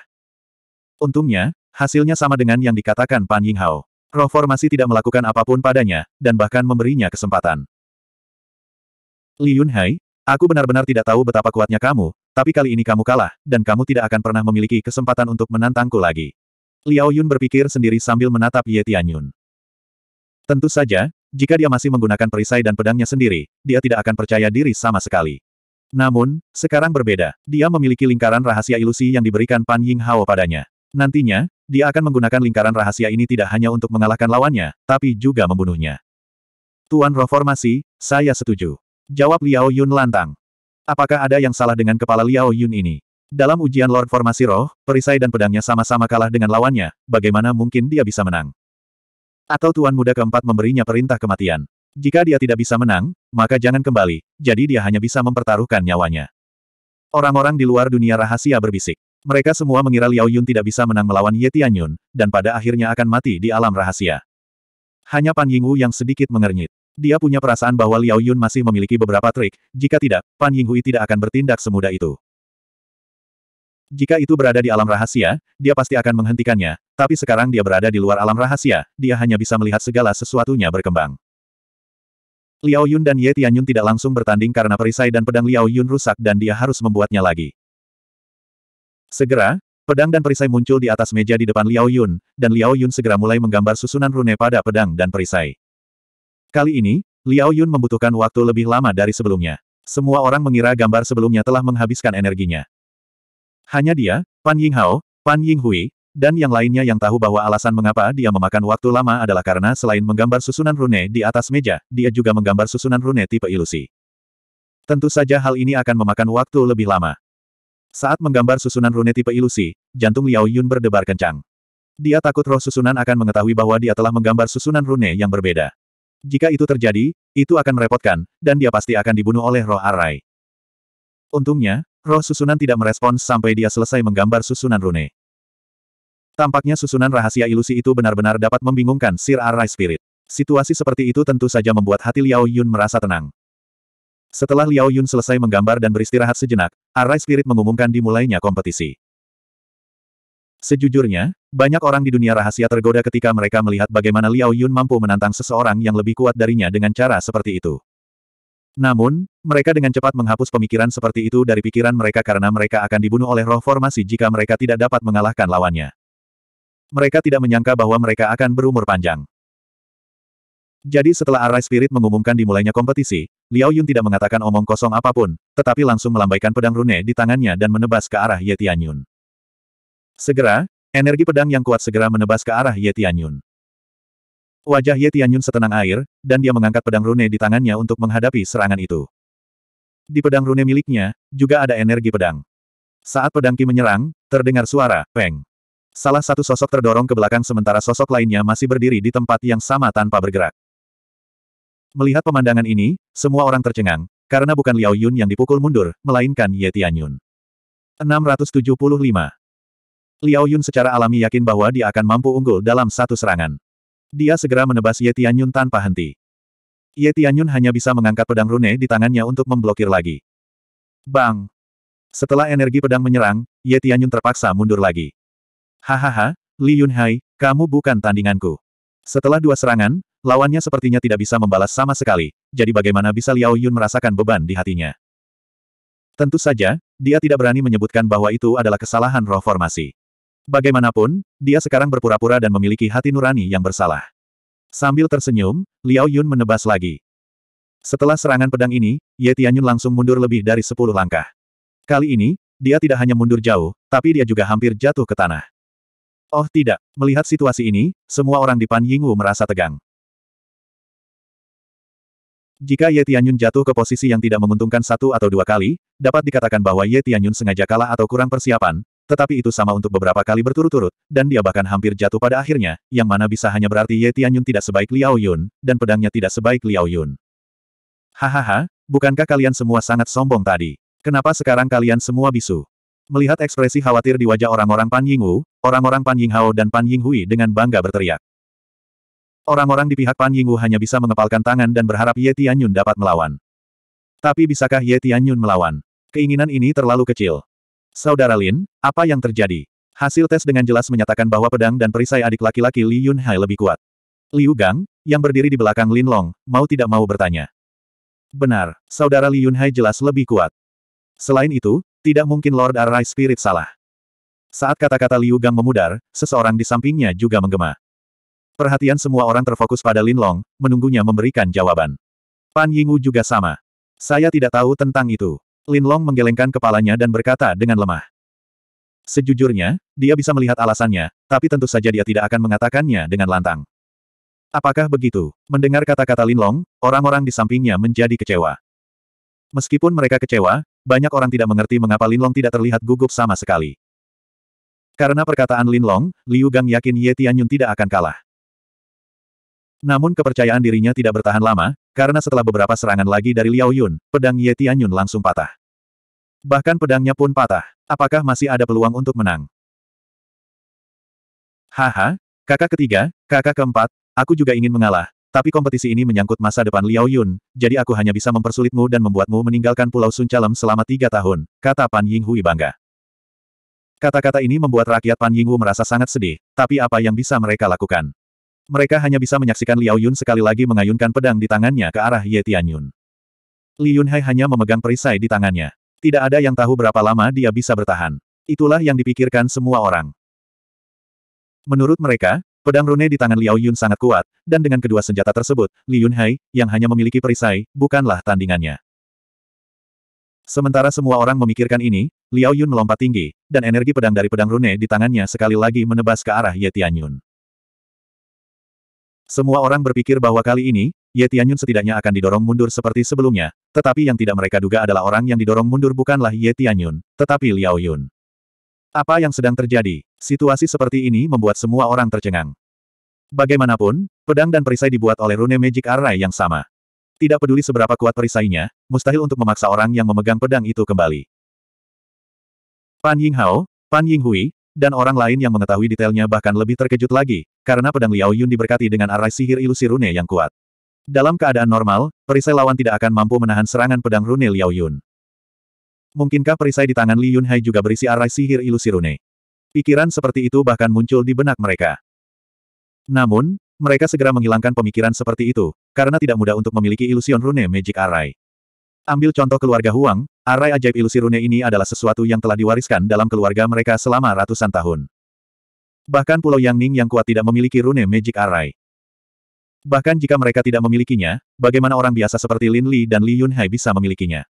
Untungnya, Hasilnya sama dengan yang dikatakan Pan Yinghao. Reformasi tidak melakukan apapun padanya, dan bahkan memberinya kesempatan. Li Yunhai, aku benar-benar tidak tahu betapa kuatnya kamu, tapi kali ini kamu kalah, dan kamu tidak akan pernah memiliki kesempatan untuk menantangku lagi. Liao Yun berpikir sendiri sambil menatap Ye Tianyun. Tentu saja, jika dia masih menggunakan perisai dan pedangnya sendiri, dia tidak akan percaya diri sama sekali. Namun, sekarang berbeda, dia memiliki lingkaran rahasia ilusi yang diberikan Pan Ying Hao padanya. Nantinya, dia akan menggunakan lingkaran rahasia ini tidak hanya untuk mengalahkan lawannya, tapi juga membunuhnya. Tuan reformasi, saya setuju. Jawab Liao Yun lantang. Apakah ada yang salah dengan kepala Liao Yun ini? Dalam ujian Lord Formasi Roh, perisai dan pedangnya sama-sama kalah dengan lawannya, bagaimana mungkin dia bisa menang? Atau Tuan Muda keempat memberinya perintah kematian. Jika dia tidak bisa menang, maka jangan kembali, jadi dia hanya bisa mempertaruhkan nyawanya. Orang-orang di luar dunia rahasia berbisik. Mereka semua mengira Liao Yun tidak bisa menang melawan Ye Tianyun, dan pada akhirnya akan mati di alam rahasia. Hanya Pan Yinghu yang sedikit mengernyit. Dia punya perasaan bahwa Liao Yun masih memiliki beberapa trik, jika tidak, Pan Yinghu tidak akan bertindak semudah itu. Jika itu berada di alam rahasia, dia pasti akan menghentikannya, tapi sekarang dia berada di luar alam rahasia, dia hanya bisa melihat segala sesuatunya berkembang. Liao Yun dan Ye Tianyun tidak langsung bertanding karena perisai dan pedang Liao Yun rusak dan dia harus membuatnya lagi. Segera, pedang dan perisai muncul di atas meja di depan Liao Yun, dan Liao Yun segera mulai menggambar susunan rune pada pedang dan perisai. Kali ini, Liao Yun membutuhkan waktu lebih lama dari sebelumnya. Semua orang mengira gambar sebelumnya telah menghabiskan energinya. Hanya dia, Pan Yinghao, Pan Yinghui, dan yang lainnya yang tahu bahwa alasan mengapa dia memakan waktu lama adalah karena selain menggambar susunan rune di atas meja, dia juga menggambar susunan rune tipe ilusi. Tentu saja hal ini akan memakan waktu lebih lama. Saat menggambar susunan rune tipe ilusi, jantung Liao Yun berdebar kencang. Dia takut roh susunan akan mengetahui bahwa dia telah menggambar susunan rune yang berbeda. Jika itu terjadi, itu akan merepotkan, dan dia pasti akan dibunuh oleh roh Arai. Untungnya, roh susunan tidak merespons sampai dia selesai menggambar susunan rune. Tampaknya susunan rahasia ilusi itu benar-benar dapat membingungkan Sir Arai Spirit. Situasi seperti itu tentu saja membuat hati Liao Yun merasa tenang. Setelah Liao Yun selesai menggambar dan beristirahat sejenak, Arai Spirit mengumumkan dimulainya kompetisi. Sejujurnya, banyak orang di dunia rahasia tergoda ketika mereka melihat bagaimana Liao Yun mampu menantang seseorang yang lebih kuat darinya dengan cara seperti itu. Namun, mereka dengan cepat menghapus pemikiran seperti itu dari pikiran mereka karena mereka akan dibunuh oleh roh formasi jika mereka tidak dapat mengalahkan lawannya. Mereka tidak menyangka bahwa mereka akan berumur panjang. Jadi setelah Arai Spirit mengumumkan dimulainya kompetisi, Liao Yun tidak mengatakan omong kosong apapun, tetapi langsung melambaikan pedang rune di tangannya dan menebas ke arah Ye Tianyun. Segera, energi pedang yang kuat segera menebas ke arah Ye Tianyun. Wajah Ye Tianyun setenang air, dan dia mengangkat pedang rune di tangannya untuk menghadapi serangan itu. Di pedang rune miliknya, juga ada energi pedang. Saat pedang Ki menyerang, terdengar suara, peng. Salah satu sosok terdorong ke belakang sementara sosok lainnya masih berdiri di tempat yang sama tanpa bergerak. Melihat pemandangan ini, semua orang tercengang, karena bukan Liao Yun yang dipukul mundur, melainkan Ye Tianyun. 675. Liao Yun secara alami yakin bahwa dia akan mampu unggul dalam satu serangan. Dia segera menebas Ye Tianyun tanpa henti. Ye Tianyun hanya bisa mengangkat pedang rune di tangannya untuk memblokir lagi. Bang! Setelah energi pedang menyerang, Ye Tianyun terpaksa mundur lagi. Hahaha, Li Yunhai, kamu bukan tandinganku. Setelah dua serangan, Lawannya sepertinya tidak bisa membalas sama sekali, jadi bagaimana bisa Liao Yun merasakan beban di hatinya? Tentu saja, dia tidak berani menyebutkan bahwa itu adalah kesalahan roh formasi. Bagaimanapun, dia sekarang berpura-pura dan memiliki hati nurani yang bersalah. Sambil tersenyum, Liao Yun menebas lagi. Setelah serangan pedang ini, Ye Tianyun langsung mundur lebih dari sepuluh langkah. Kali ini, dia tidak hanya mundur jauh, tapi dia juga hampir jatuh ke tanah. Oh tidak, melihat situasi ini, semua orang di Pan Yingwu merasa tegang. Jika Ye Tianyun jatuh ke posisi yang tidak menguntungkan satu atau dua kali, dapat dikatakan bahwa Ye Tianyun sengaja kalah atau kurang persiapan, tetapi itu sama untuk beberapa kali berturut-turut, dan dia bahkan hampir jatuh pada akhirnya, yang mana bisa hanya berarti Ye Tianyun tidak sebaik Liao Yun, dan pedangnya tidak sebaik Liao Yun. Hahaha, bukankah kalian semua sangat sombong tadi? Kenapa sekarang kalian semua bisu? Melihat ekspresi khawatir di wajah orang-orang Pan Yingwu, orang-orang Pan Yinghao dan Pan Yinghui dengan bangga berteriak. Orang-orang di pihak Pan Yingwu hanya bisa mengepalkan tangan dan berharap Ye Tianyun dapat melawan. Tapi bisakah Ye Tianyun melawan? Keinginan ini terlalu kecil. Saudara Lin, apa yang terjadi? Hasil tes dengan jelas menyatakan bahwa pedang dan perisai adik laki-laki Li Yunhai lebih kuat. Liu Gang, yang berdiri di belakang Lin Long, mau tidak mau bertanya. Benar, saudara Li Yunhai jelas lebih kuat. Selain itu, tidak mungkin Lord Arai Spirit salah. Saat kata-kata Liu Gang memudar, seseorang di sampingnya juga menggema. Perhatian semua orang terfokus pada Lin Long, menunggunya memberikan jawaban. Pan Yingwu juga sama. Saya tidak tahu tentang itu. Lin Long menggelengkan kepalanya dan berkata dengan lemah. Sejujurnya, dia bisa melihat alasannya, tapi tentu saja dia tidak akan mengatakannya dengan lantang. Apakah begitu? Mendengar kata-kata Lin Long, orang-orang di sampingnya menjadi kecewa. Meskipun mereka kecewa, banyak orang tidak mengerti mengapa Lin Long tidak terlihat gugup sama sekali. Karena perkataan Lin Long, Liu Gang yakin Ye Tianyun tidak akan kalah. Namun kepercayaan dirinya tidak bertahan lama, karena setelah beberapa serangan lagi dari Liao Yun, pedang Ye Tianyun langsung patah. Bahkan pedangnya pun patah. Apakah masih ada peluang untuk menang? Haha, kakak ketiga, kakak keempat, aku juga ingin mengalah, tapi kompetisi ini menyangkut masa depan Liao Yun, jadi aku hanya bisa mempersulitmu dan membuatmu meninggalkan Pulau Sun Suncalem selama tiga tahun, kata Pan Yinghui bangga. Kata-kata ini membuat rakyat Pan Yinghu merasa sangat sedih, tapi apa yang bisa mereka lakukan? Mereka hanya bisa menyaksikan Liao Yun sekali lagi mengayunkan pedang di tangannya ke arah Ye Tianyun. Li Yunhai hanya memegang perisai di tangannya. Tidak ada yang tahu berapa lama dia bisa bertahan. Itulah yang dipikirkan semua orang. Menurut mereka, pedang rune di tangan Liao Yun sangat kuat, dan dengan kedua senjata tersebut, Li Yunhai, yang hanya memiliki perisai, bukanlah tandingannya. Sementara semua orang memikirkan ini, Liao Yun melompat tinggi, dan energi pedang dari pedang rune di tangannya sekali lagi menebas ke arah Ye Tianyun. Semua orang berpikir bahwa kali ini, Ye Tianyun setidaknya akan didorong mundur seperti sebelumnya, tetapi yang tidak mereka duga adalah orang yang didorong mundur bukanlah Ye Tianyun, tetapi Liao Yun. Apa yang sedang terjadi? Situasi seperti ini membuat semua orang tercengang. Bagaimanapun, pedang dan perisai dibuat oleh rune magic array yang sama. Tidak peduli seberapa kuat perisainya, mustahil untuk memaksa orang yang memegang pedang itu kembali. Pan Ying Hao, Pan Ying Hui, dan orang lain yang mengetahui detailnya bahkan lebih terkejut lagi, karena pedang Liao Yun diberkati dengan arai sihir ilusi rune yang kuat. Dalam keadaan normal, perisai lawan tidak akan mampu menahan serangan pedang rune Liao Yun. Mungkinkah perisai di tangan Li Hai juga berisi arai sihir ilusi rune? Pikiran seperti itu bahkan muncul di benak mereka. Namun, mereka segera menghilangkan pemikiran seperti itu, karena tidak mudah untuk memiliki ilusion rune magic arai. Ambil contoh keluarga Huang, arai ajaib ilusi rune ini adalah sesuatu yang telah diwariskan dalam keluarga mereka selama ratusan tahun. Bahkan Pulau Yang Ning yang kuat tidak memiliki rune Magic Array. Bahkan jika mereka tidak memilikinya, bagaimana orang biasa seperti Lin Li dan Li Yunhai bisa memilikinya?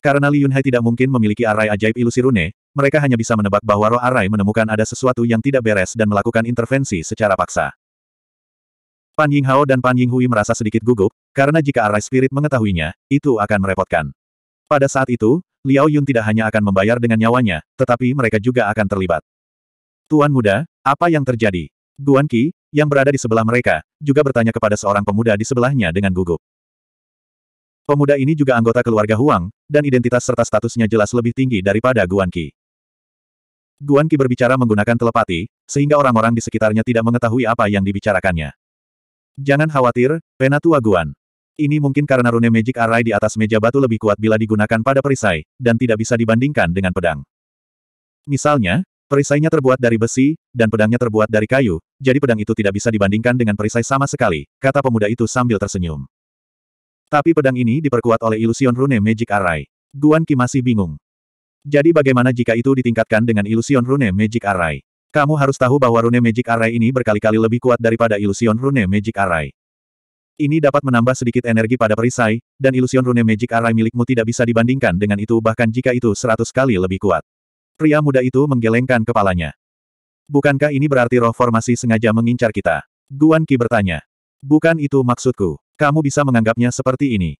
Karena Li Yunhai tidak mungkin memiliki array ajaib ilusi rune, mereka hanya bisa menebak bahwa roh Array menemukan ada sesuatu yang tidak beres dan melakukan intervensi secara paksa. Pan Yinghao dan Pan Yinghui merasa sedikit gugup, karena jika Array spirit mengetahuinya, itu akan merepotkan. Pada saat itu, Liao Yun tidak hanya akan membayar dengan nyawanya, tetapi mereka juga akan terlibat. Tuan muda, apa yang terjadi? Guan Qi, yang berada di sebelah mereka, juga bertanya kepada seorang pemuda di sebelahnya dengan gugup. Pemuda ini juga anggota keluarga Huang, dan identitas serta statusnya jelas lebih tinggi daripada Guan Qi. Guan Qi berbicara menggunakan telepati, sehingga orang-orang di sekitarnya tidak mengetahui apa yang dibicarakannya. Jangan khawatir, Penatua Guan. Ini mungkin karena rune magic array di atas meja batu lebih kuat bila digunakan pada perisai, dan tidak bisa dibandingkan dengan pedang. Misalnya, Perisainya terbuat dari besi, dan pedangnya terbuat dari kayu, jadi pedang itu tidak bisa dibandingkan dengan perisai sama sekali, kata pemuda itu sambil tersenyum. Tapi pedang ini diperkuat oleh ilusion rune Magic Array. Guan Qi masih bingung. Jadi bagaimana jika itu ditingkatkan dengan ilusion rune Magic Array? Kamu harus tahu bahwa rune Magic Array ini berkali-kali lebih kuat daripada ilusion rune Magic Array. Ini dapat menambah sedikit energi pada perisai, dan ilusion rune Magic Array milikmu tidak bisa dibandingkan dengan itu bahkan jika itu 100 kali lebih kuat. Pria muda itu menggelengkan kepalanya. Bukankah ini berarti roh formasi sengaja mengincar kita? Guan Qi bertanya. Bukan itu maksudku. Kamu bisa menganggapnya seperti ini.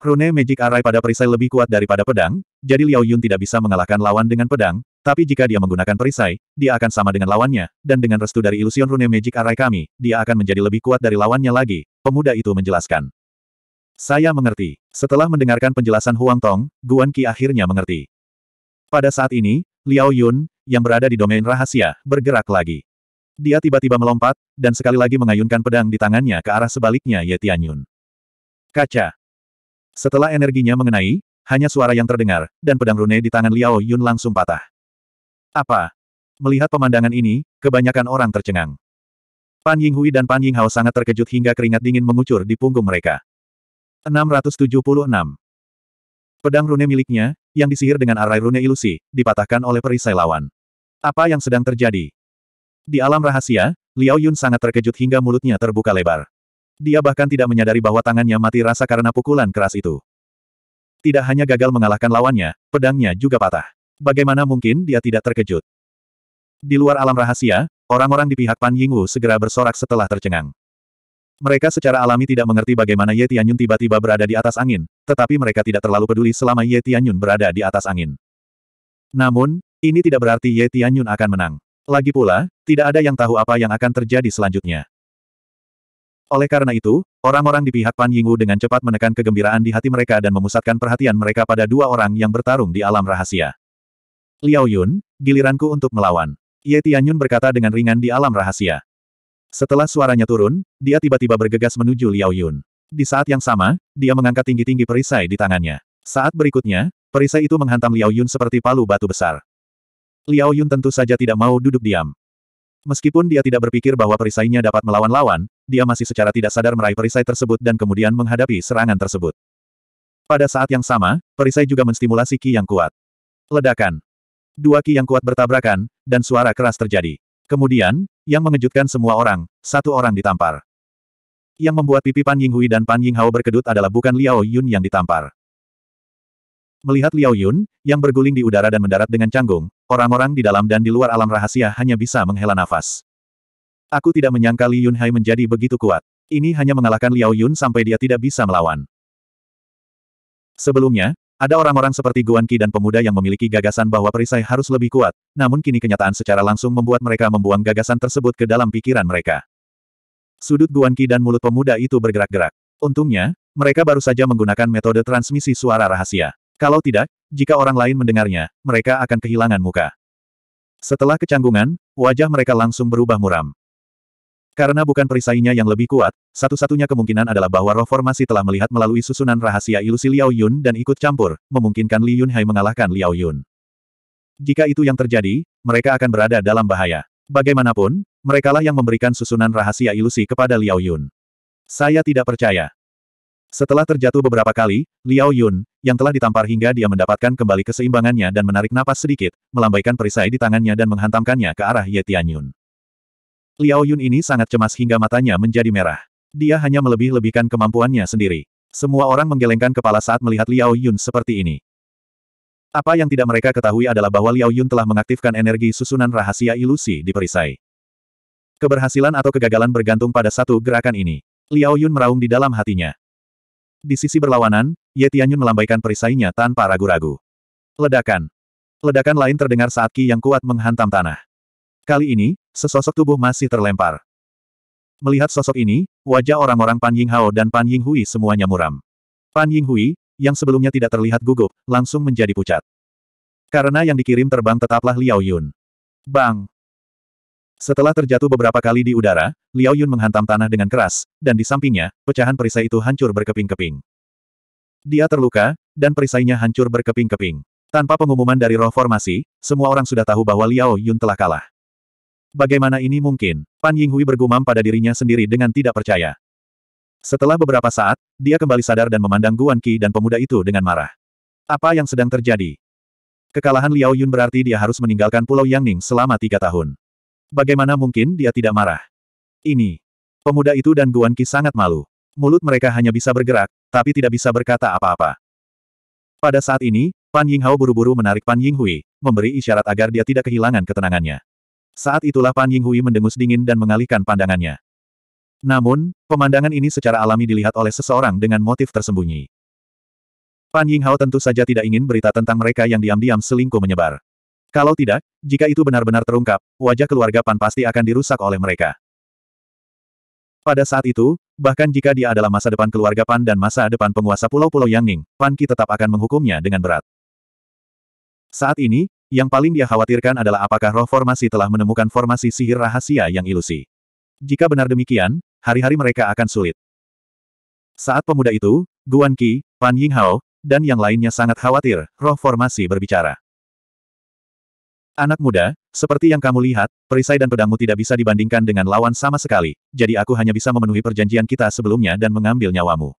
Rune Magic Array pada perisai lebih kuat daripada pedang, jadi Liao Yun tidak bisa mengalahkan lawan dengan pedang, tapi jika dia menggunakan perisai, dia akan sama dengan lawannya, dan dengan restu dari ilusion Rune Magic Array kami, dia akan menjadi lebih kuat dari lawannya lagi, pemuda itu menjelaskan. Saya mengerti. Setelah mendengarkan penjelasan Huang Tong, Guan Qi akhirnya mengerti. Pada saat ini, Liao Yun, yang berada di domain rahasia, bergerak lagi. Dia tiba-tiba melompat, dan sekali lagi mengayunkan pedang di tangannya ke arah sebaliknya Ye Tianyun. Kaca. Setelah energinya mengenai, hanya suara yang terdengar, dan pedang rune di tangan Liao Yun langsung patah. Apa? Melihat pemandangan ini, kebanyakan orang tercengang. Pan Yinghui dan Pan Yinghao sangat terkejut hingga keringat dingin mengucur di punggung mereka. 676. Pedang rune miliknya, yang disihir dengan arai rune ilusi, dipatahkan oleh perisai lawan. Apa yang sedang terjadi? Di alam rahasia, Liao Yun sangat terkejut hingga mulutnya terbuka lebar. Dia bahkan tidak menyadari bahwa tangannya mati rasa karena pukulan keras itu. Tidak hanya gagal mengalahkan lawannya, pedangnya juga patah. Bagaimana mungkin dia tidak terkejut? Di luar alam rahasia, orang-orang di pihak Pan Yingwu segera bersorak setelah tercengang. Mereka secara alami tidak mengerti bagaimana Ye Tianyun tiba-tiba berada di atas angin, tetapi mereka tidak terlalu peduli selama Ye Tianyun berada di atas angin. Namun, ini tidak berarti Ye Tianyun akan menang. Lagi pula, tidak ada yang tahu apa yang akan terjadi selanjutnya. Oleh karena itu, orang-orang di pihak Pan Yingwu dengan cepat menekan kegembiraan di hati mereka dan memusatkan perhatian mereka pada dua orang yang bertarung di alam rahasia. Liao Yun, giliranku untuk melawan. Ye Tianyun berkata dengan ringan di alam rahasia. Setelah suaranya turun, dia tiba-tiba bergegas menuju Liao Yun. Di saat yang sama, dia mengangkat tinggi-tinggi perisai di tangannya. Saat berikutnya, perisai itu menghantam Liao Yun seperti palu batu besar. Liao Yun tentu saja tidak mau duduk diam. Meskipun dia tidak berpikir bahwa perisainya dapat melawan lawan, dia masih secara tidak sadar meraih perisai tersebut dan kemudian menghadapi serangan tersebut. Pada saat yang sama, perisai juga menstimulasi ki yang kuat. Ledakan. Dua ki yang kuat bertabrakan, dan suara keras terjadi. Kemudian, yang mengejutkan semua orang, satu orang ditampar. Yang membuat pipi Pan Yinghui dan Pan Yinghao berkedut adalah bukan Liao Yun yang ditampar. Melihat Liao Yun, yang berguling di udara dan mendarat dengan canggung, orang-orang di dalam dan di luar alam rahasia hanya bisa menghela nafas. Aku tidak menyangka Li Hai menjadi begitu kuat. Ini hanya mengalahkan Liao Yun sampai dia tidak bisa melawan. Sebelumnya, ada orang-orang seperti Guan Qi dan pemuda yang memiliki gagasan bahwa perisai harus lebih kuat, namun kini kenyataan secara langsung membuat mereka membuang gagasan tersebut ke dalam pikiran mereka. Sudut Guanqi dan mulut pemuda itu bergerak-gerak. Untungnya, mereka baru saja menggunakan metode transmisi suara rahasia. Kalau tidak, jika orang lain mendengarnya, mereka akan kehilangan muka. Setelah kecanggungan, wajah mereka langsung berubah muram. Karena bukan perisainya yang lebih kuat, satu-satunya kemungkinan adalah bahwa reformasi telah melihat melalui susunan rahasia ilusi Liao Yun dan ikut campur, memungkinkan Li Hai mengalahkan Liao Yun. Jika itu yang terjadi, mereka akan berada dalam bahaya. Bagaimanapun, merekalah yang memberikan susunan rahasia ilusi kepada Liao Yun. Saya tidak percaya. Setelah terjatuh beberapa kali, Liao Yun, yang telah ditampar hingga dia mendapatkan kembali keseimbangannya dan menarik napas sedikit, melambaikan perisai di tangannya dan menghantamkannya ke arah Ye Tianyun. Liao Yun ini sangat cemas hingga matanya menjadi merah. Dia hanya melebih-lebihkan kemampuannya sendiri. Semua orang menggelengkan kepala saat melihat Liao Yun seperti ini. Apa yang tidak mereka ketahui adalah bahwa Liao Yun telah mengaktifkan energi susunan rahasia ilusi di perisai. Keberhasilan atau kegagalan bergantung pada satu gerakan ini. Liao Yun meraung di dalam hatinya. Di sisi berlawanan, Ye Tianyun melambaikan perisainya tanpa ragu-ragu. Ledakan. Ledakan lain terdengar saat Ki yang kuat menghantam tanah. Kali ini, sesosok tubuh masih terlempar. Melihat sosok ini, wajah orang-orang Pan Ying Hao dan Pan Ying Hui semuanya muram. Pan Ying Hui, yang sebelumnya tidak terlihat gugup, langsung menjadi pucat. Karena yang dikirim terbang tetaplah Liao Yun. Bang! Setelah terjatuh beberapa kali di udara, Liao Yun menghantam tanah dengan keras, dan di sampingnya, pecahan perisai itu hancur berkeping-keping. Dia terluka, dan perisainya hancur berkeping-keping. Tanpa pengumuman dari roh formasi, semua orang sudah tahu bahwa Liao Yun telah kalah. Bagaimana ini mungkin? Pan Yinghui bergumam pada dirinya sendiri dengan tidak percaya. Setelah beberapa saat, dia kembali sadar dan memandang Guan Qi dan pemuda itu dengan marah. Apa yang sedang terjadi? Kekalahan Liao Yun berarti dia harus meninggalkan Pulau Yangning selama tiga tahun. Bagaimana mungkin dia tidak marah? Ini. Pemuda itu dan Guan Qi sangat malu. Mulut mereka hanya bisa bergerak, tapi tidak bisa berkata apa-apa. Pada saat ini, Pan Yinghao buru-buru menarik Pan Yinghui, memberi isyarat agar dia tidak kehilangan ketenangannya. Saat itulah Pan Yinghui mendengus dingin dan mengalihkan pandangannya. Namun, pemandangan ini secara alami dilihat oleh seseorang dengan motif tersembunyi. Pan Yinghao tentu saja tidak ingin berita tentang mereka yang diam-diam selingkuh menyebar. Kalau tidak, jika itu benar-benar terungkap, wajah keluarga Pan pasti akan dirusak oleh mereka. Pada saat itu, bahkan jika dia adalah masa depan keluarga Pan dan masa depan penguasa pulau-pulau Yangning, Pan Ki tetap akan menghukumnya dengan berat. Saat ini, yang paling dia khawatirkan adalah apakah roh formasi telah menemukan formasi sihir rahasia yang ilusi. Jika benar demikian, hari-hari mereka akan sulit. Saat pemuda itu, Guan Qi, Pan Yinghao, dan yang lainnya sangat khawatir, roh formasi berbicara. Anak muda, seperti yang kamu lihat, perisai dan pedangmu tidak bisa dibandingkan dengan lawan sama sekali, jadi aku hanya bisa memenuhi perjanjian kita sebelumnya dan mengambil nyawamu.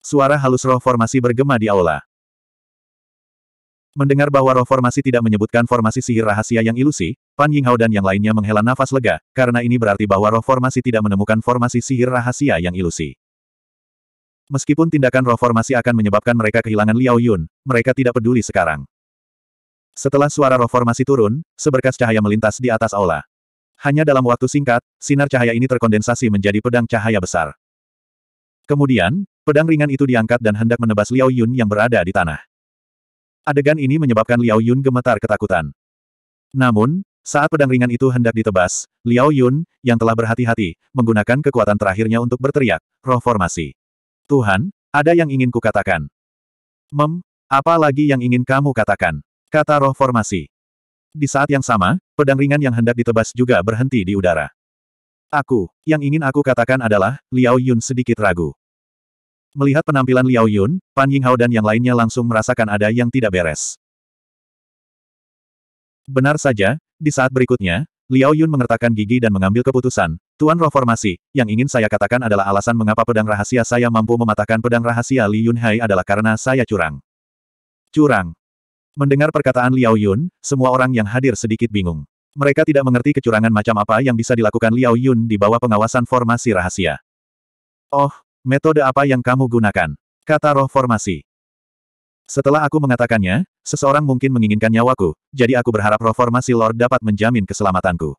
Suara halus roh formasi bergema di aula. Mendengar bahwa roh formasi tidak menyebutkan formasi sihir rahasia yang ilusi, Pan Yinghao dan yang lainnya menghela nafas lega, karena ini berarti bahwa roh formasi tidak menemukan formasi sihir rahasia yang ilusi. Meskipun tindakan roh formasi akan menyebabkan mereka kehilangan Liao Yun, mereka tidak peduli sekarang. Setelah suara roh formasi turun, seberkas cahaya melintas di atas aula. Hanya dalam waktu singkat, sinar cahaya ini terkondensasi menjadi pedang cahaya besar. Kemudian, pedang ringan itu diangkat dan hendak menebas Liao Yun yang berada di tanah. Adegan ini menyebabkan Liao Yun gemetar ketakutan. Namun, saat pedang ringan itu hendak ditebas, Liao Yun, yang telah berhati-hati, menggunakan kekuatan terakhirnya untuk berteriak, roh formasi. Tuhan, ada yang ingin kukatakan. Mem, apa lagi yang ingin kamu katakan? Kata roh formasi. Di saat yang sama, pedang ringan yang hendak ditebas juga berhenti di udara. Aku, yang ingin aku katakan adalah, Liao Yun sedikit ragu. Melihat penampilan Liao Yun, Pan Yinghao dan yang lainnya langsung merasakan ada yang tidak beres. Benar saja, di saat berikutnya, Liao Yun mengertakkan gigi dan mengambil keputusan, Tuan Roh Formasi, yang ingin saya katakan adalah alasan mengapa pedang rahasia saya mampu mematahkan pedang rahasia Li Hai adalah karena saya curang. Curang. Mendengar perkataan Liao Yun, semua orang yang hadir sedikit bingung. Mereka tidak mengerti kecurangan macam apa yang bisa dilakukan Liao Yun di bawah pengawasan formasi rahasia. Oh, Metode apa yang kamu gunakan? Kata roh formasi. Setelah aku mengatakannya, seseorang mungkin menginginkan nyawaku, jadi aku berharap roh formasi Lord dapat menjamin keselamatanku.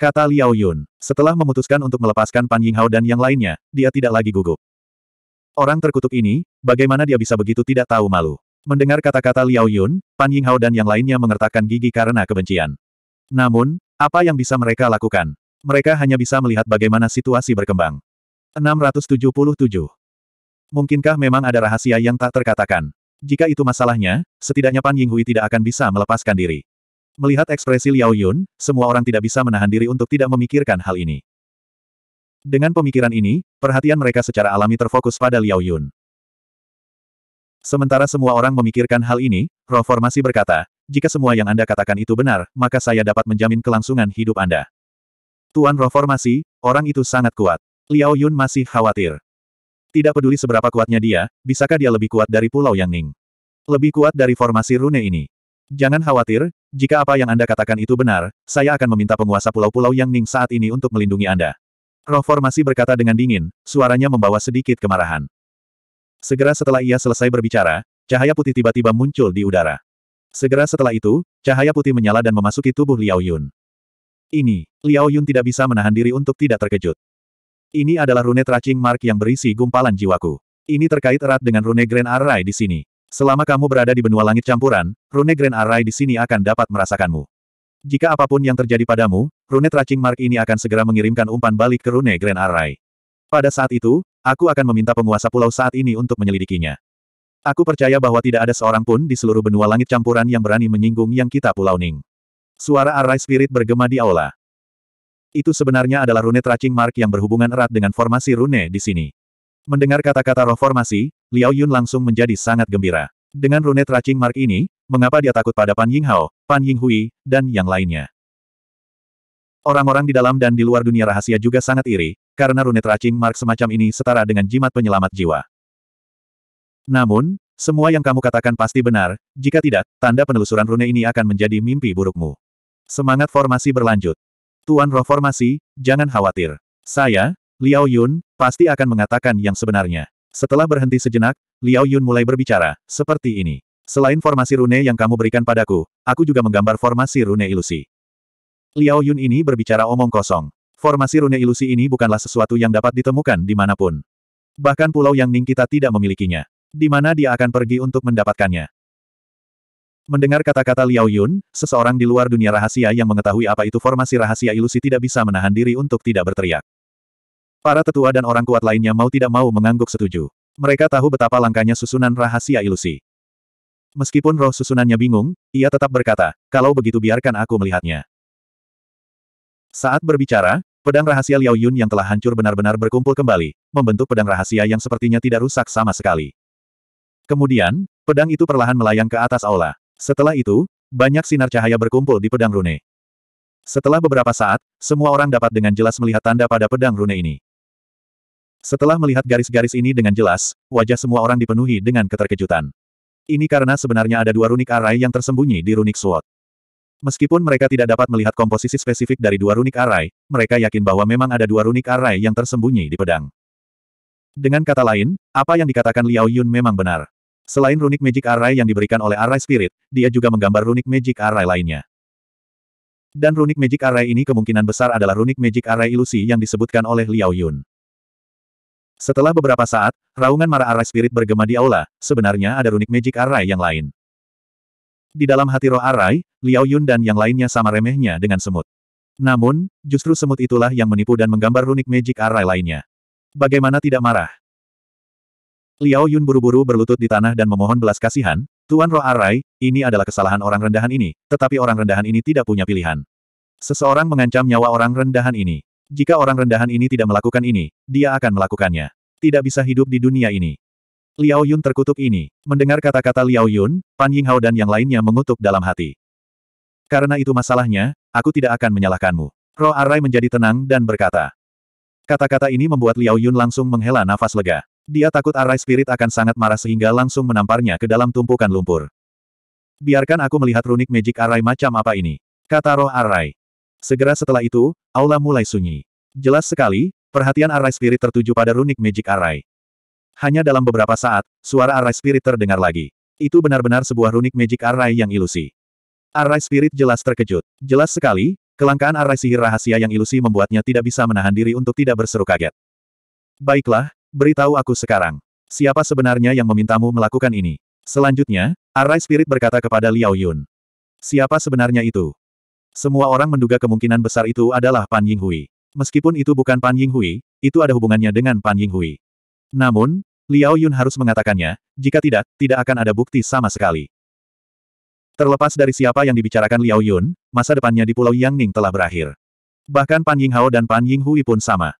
Kata Liao Yun. Setelah memutuskan untuk melepaskan Pan Yinghao dan yang lainnya, dia tidak lagi gugup. Orang terkutuk ini, bagaimana dia bisa begitu tidak tahu malu. Mendengar kata-kata Liao Yun, Pan Yinghao dan yang lainnya mengertakkan gigi karena kebencian. Namun, apa yang bisa mereka lakukan? Mereka hanya bisa melihat bagaimana situasi berkembang. 677. Mungkinkah memang ada rahasia yang tak terkatakan? Jika itu masalahnya, setidaknya Pan Yinghui tidak akan bisa melepaskan diri. Melihat ekspresi Liao Yun, semua orang tidak bisa menahan diri untuk tidak memikirkan hal ini. Dengan pemikiran ini, perhatian mereka secara alami terfokus pada Liao Yun. Sementara semua orang memikirkan hal ini, roh formasi berkata, jika semua yang Anda katakan itu benar, maka saya dapat menjamin kelangsungan hidup Anda. Tuan roh formasi, orang itu sangat kuat. Liao Yun masih khawatir. Tidak peduli seberapa kuatnya dia, bisakah dia lebih kuat dari Pulau Yang Ning? Lebih kuat dari formasi rune ini. Jangan khawatir, jika apa yang Anda katakan itu benar, saya akan meminta penguasa Pulau-Pulau Yang Ning saat ini untuk melindungi Anda. Roh formasi berkata dengan dingin, suaranya membawa sedikit kemarahan. Segera setelah ia selesai berbicara, cahaya putih tiba-tiba muncul di udara. Segera setelah itu, cahaya putih menyala dan memasuki tubuh Liao Yun. Ini, Liao Yun tidak bisa menahan diri untuk tidak terkejut. Ini adalah rune tracing mark yang berisi gumpalan jiwaku. Ini terkait erat dengan rune Grand Array di sini. Selama kamu berada di benua langit campuran, rune Grand Array di sini akan dapat merasakanmu. Jika apapun yang terjadi padamu, rune tracing mark ini akan segera mengirimkan umpan balik ke rune Grand Array. Pada saat itu, aku akan meminta penguasa pulau saat ini untuk menyelidikinya. Aku percaya bahwa tidak ada seorang pun di seluruh benua langit campuran yang berani menyinggung yang kita pulau Ning. Suara Array Spirit bergema di aula. Itu sebenarnya adalah rune tracing mark yang berhubungan erat dengan formasi rune di sini. Mendengar kata-kata roh formasi, Liao Yun langsung menjadi sangat gembira. Dengan rune tracing mark ini, mengapa dia takut pada Pan Ying Hao, Pan Ying Hui, dan yang lainnya. Orang-orang di dalam dan di luar dunia rahasia juga sangat iri, karena rune tracing mark semacam ini setara dengan jimat penyelamat jiwa. Namun, semua yang kamu katakan pasti benar, jika tidak, tanda penelusuran rune ini akan menjadi mimpi burukmu. Semangat formasi berlanjut. Tuan Roh Formasi, jangan khawatir. Saya, Liao Yun, pasti akan mengatakan yang sebenarnya. Setelah berhenti sejenak, Liao Yun mulai berbicara, seperti ini. Selain formasi rune yang kamu berikan padaku, aku juga menggambar formasi rune ilusi. Liao Yun ini berbicara omong kosong. Formasi rune ilusi ini bukanlah sesuatu yang dapat ditemukan di dimanapun. Bahkan pulau yang Ning kita tidak memilikinya. Di mana dia akan pergi untuk mendapatkannya. Mendengar kata-kata Liao Yun, seseorang di luar dunia rahasia yang mengetahui apa itu formasi rahasia ilusi tidak bisa menahan diri untuk tidak berteriak. Para tetua dan orang kuat lainnya mau tidak mau mengangguk setuju. Mereka tahu betapa langkahnya susunan rahasia ilusi. Meskipun roh susunannya bingung, ia tetap berkata, kalau begitu biarkan aku melihatnya. Saat berbicara, pedang rahasia Liao Yun yang telah hancur benar-benar berkumpul kembali, membentuk pedang rahasia yang sepertinya tidak rusak sama sekali. Kemudian, pedang itu perlahan melayang ke atas aula. Setelah itu, banyak sinar cahaya berkumpul di pedang rune. Setelah beberapa saat, semua orang dapat dengan jelas melihat tanda pada pedang rune ini. Setelah melihat garis-garis ini dengan jelas, wajah semua orang dipenuhi dengan keterkejutan. Ini karena sebenarnya ada dua runik arai yang tersembunyi di runik Sword. Meskipun mereka tidak dapat melihat komposisi spesifik dari dua runik arai, mereka yakin bahwa memang ada dua runik arai yang tersembunyi di pedang. Dengan kata lain, apa yang dikatakan Liao Yun memang benar. Selain runik magic array yang diberikan oleh array spirit, dia juga menggambar runik magic array lainnya. Dan runik magic array ini kemungkinan besar adalah runik magic array ilusi yang disebutkan oleh Liao Yun. Setelah beberapa saat, raungan marah array spirit bergema di aula, sebenarnya ada runik magic array yang lain. Di dalam hati roh array, Liao Yun dan yang lainnya sama remehnya dengan semut. Namun, justru semut itulah yang menipu dan menggambar runik magic array lainnya. Bagaimana tidak marah? Liao Yun buru-buru berlutut di tanah dan memohon belas kasihan, Tuan Roh Arai, ini adalah kesalahan orang rendahan ini, tetapi orang rendahan ini tidak punya pilihan. Seseorang mengancam nyawa orang rendahan ini. Jika orang rendahan ini tidak melakukan ini, dia akan melakukannya. Tidak bisa hidup di dunia ini. Liao Yun terkutuk ini. Mendengar kata-kata Liao Yun, Pan Yinghao dan yang lainnya mengutuk dalam hati. Karena itu masalahnya, aku tidak akan menyalahkanmu. Roh Arai menjadi tenang dan berkata. Kata-kata ini membuat Liao Yun langsung menghela nafas lega. Dia takut Arai Spirit akan sangat marah sehingga langsung menamparnya ke dalam tumpukan lumpur. Biarkan aku melihat runik magic Arai macam apa ini. Kata roh Arai. Segera setelah itu, aula mulai sunyi. Jelas sekali, perhatian Arai Spirit tertuju pada runik magic Arai. Hanya dalam beberapa saat, suara Arai Spirit terdengar lagi. Itu benar-benar sebuah runik magic Arai yang ilusi. Arai Spirit jelas terkejut. Jelas sekali, kelangkaan Arai sihir rahasia yang ilusi membuatnya tidak bisa menahan diri untuk tidak berseru kaget. Baiklah, Beritahu aku sekarang. Siapa sebenarnya yang memintamu melakukan ini? Selanjutnya, Arai Spirit berkata kepada Liao Yun. Siapa sebenarnya itu? Semua orang menduga kemungkinan besar itu adalah Pan Yinghui. Meskipun itu bukan Pan Yinghui, itu ada hubungannya dengan Pan Yinghui. Namun, Liao Yun harus mengatakannya, jika tidak, tidak akan ada bukti sama sekali. Terlepas dari siapa yang dibicarakan Liao Yun, masa depannya di Pulau Yangning telah berakhir. Bahkan Pan Yinghao dan Pan Yinghui pun sama.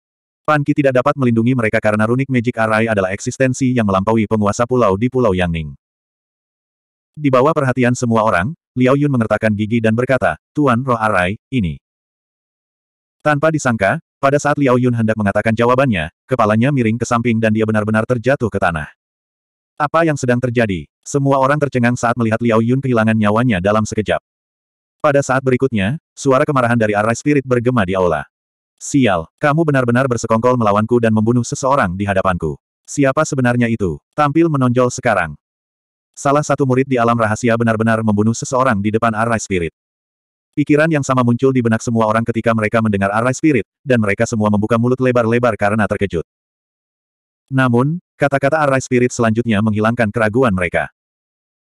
Panki tidak dapat melindungi mereka karena runik Magic Array adalah eksistensi yang melampaui penguasa pulau di Pulau Yangning. Di bawah perhatian semua orang, Liao Yun mengertakkan gigi dan berkata, Tuan Roh Array, ini. Tanpa disangka, pada saat Liao Yun hendak mengatakan jawabannya, kepalanya miring ke samping dan dia benar-benar terjatuh ke tanah. Apa yang sedang terjadi? Semua orang tercengang saat melihat Liao Yun kehilangan nyawanya dalam sekejap. Pada saat berikutnya, suara kemarahan dari Array spirit bergema di aula. Sial, kamu benar-benar bersekongkol melawanku dan membunuh seseorang di hadapanku. Siapa sebenarnya itu? Tampil menonjol sekarang. Salah satu murid di alam rahasia benar-benar membunuh seseorang di depan Arai Spirit. Pikiran yang sama muncul di benak semua orang ketika mereka mendengar Arai Spirit, dan mereka semua membuka mulut lebar-lebar karena terkejut. Namun, kata-kata Arai Spirit selanjutnya menghilangkan keraguan mereka.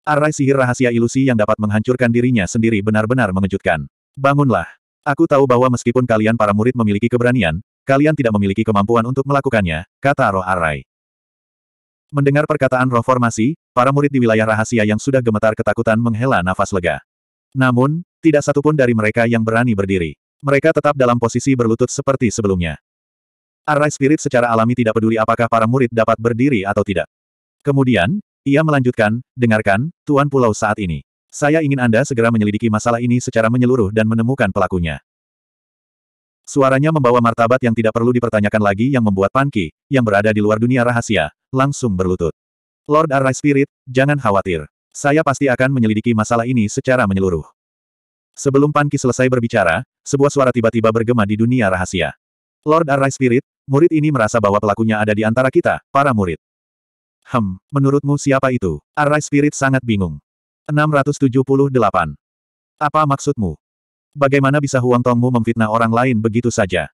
Arai sihir rahasia ilusi yang dapat menghancurkan dirinya sendiri benar-benar mengejutkan. Bangunlah. Aku tahu bahwa meskipun kalian para murid memiliki keberanian, kalian tidak memiliki kemampuan untuk melakukannya, kata roh Arai. Mendengar perkataan roh formasi, para murid di wilayah rahasia yang sudah gemetar ketakutan menghela nafas lega. Namun, tidak satupun dari mereka yang berani berdiri. Mereka tetap dalam posisi berlutut seperti sebelumnya. Arai Spirit secara alami tidak peduli apakah para murid dapat berdiri atau tidak. Kemudian, ia melanjutkan, dengarkan, Tuan Pulau saat ini. Saya ingin Anda segera menyelidiki masalah ini secara menyeluruh dan menemukan pelakunya. Suaranya membawa martabat yang tidak perlu dipertanyakan lagi yang membuat Panki, yang berada di luar dunia rahasia, langsung berlutut. Lord Arai Spirit, jangan khawatir. Saya pasti akan menyelidiki masalah ini secara menyeluruh. Sebelum Panki selesai berbicara, sebuah suara tiba-tiba bergema di dunia rahasia. Lord Arai Spirit, murid ini merasa bahwa pelakunya ada di antara kita, para murid. Hem, menurutmu siapa itu? Arai Spirit sangat bingung. 678. Apa maksudmu? Bagaimana bisa Huang Tongmu memfitnah orang lain begitu saja?